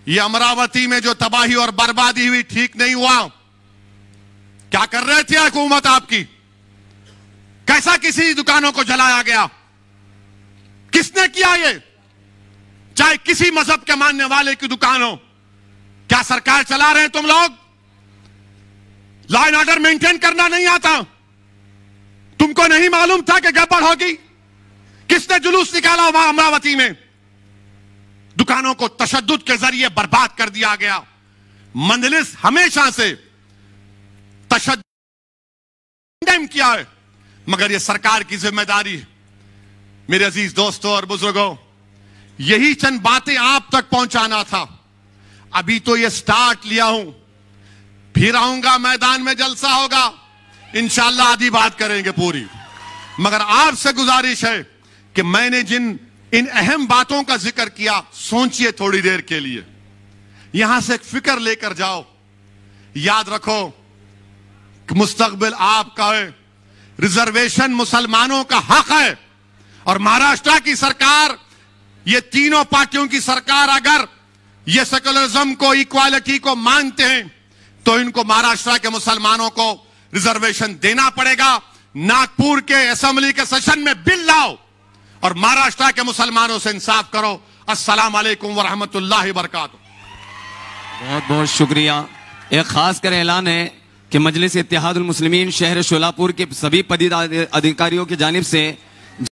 ये अमरावती में जो तबाही और बर्बादी हुई ठीक नहीं हुआ क्या कर रहे थे हुकूमत आपकी कैसा किसी दुकानों को जलाया गया किसने किया ये चाहे किसी मजहब के मानने वाले की दुकान हो क्या सरकार चला रहे हैं तुम लोग लॉ एंड ऑर्डर मेंटेन करना नहीं आता तुमको नहीं मालूम था कि गड़बड़ होगी किसने जुलूस निकाला वहां अमरावती में दुकानों को तशद के जरिए बर्बाद कर दिया गया मंदलिस हमेशा से तशद किया है मगर यह सरकार की जिम्मेदारी मेरे अजीज दोस्तों और बुजुर्गों यही चंद बातें आप तक पहुंचाना था अभी तो यह स्टार्ट लिया हूं फिर आऊंगा मैदान में जलसा होगा इंशाला आधी बात करेंगे पूरी मगर आपसे गुजारिश है कि मैंने जिन इन अहम बातों का जिक्र किया सोचिए थोड़ी देर के लिए यहां से एक फिक्र लेकर जाओ याद रखो कि मुस्तकबिल आपका है रिजर्वेशन मुसलमानों का हक है और महाराष्ट्र की सरकार ये तीनों पार्टियों की सरकार अगर ये सेकुलरिज्म को इक्वालिटी को मानते हैं तो इनको महाराष्ट्र के मुसलमानों को रिजर्वेशन देना पड़ेगा नागपुर के असेंबली के सेशन में बिल लाओ और महाराष्ट्र के मुसलमानों से इंसाफ करो अस्सलाम वालेकुम वरहमतुल्लाहि वरकातु बहुत बहुत शुक्रिया एक खास कर ऐलान है कि मजलिस इतिहादुल मुस्लिमीन शहर शोलापुर के सभी पदाधिकारियों अधिकारियों की जानब से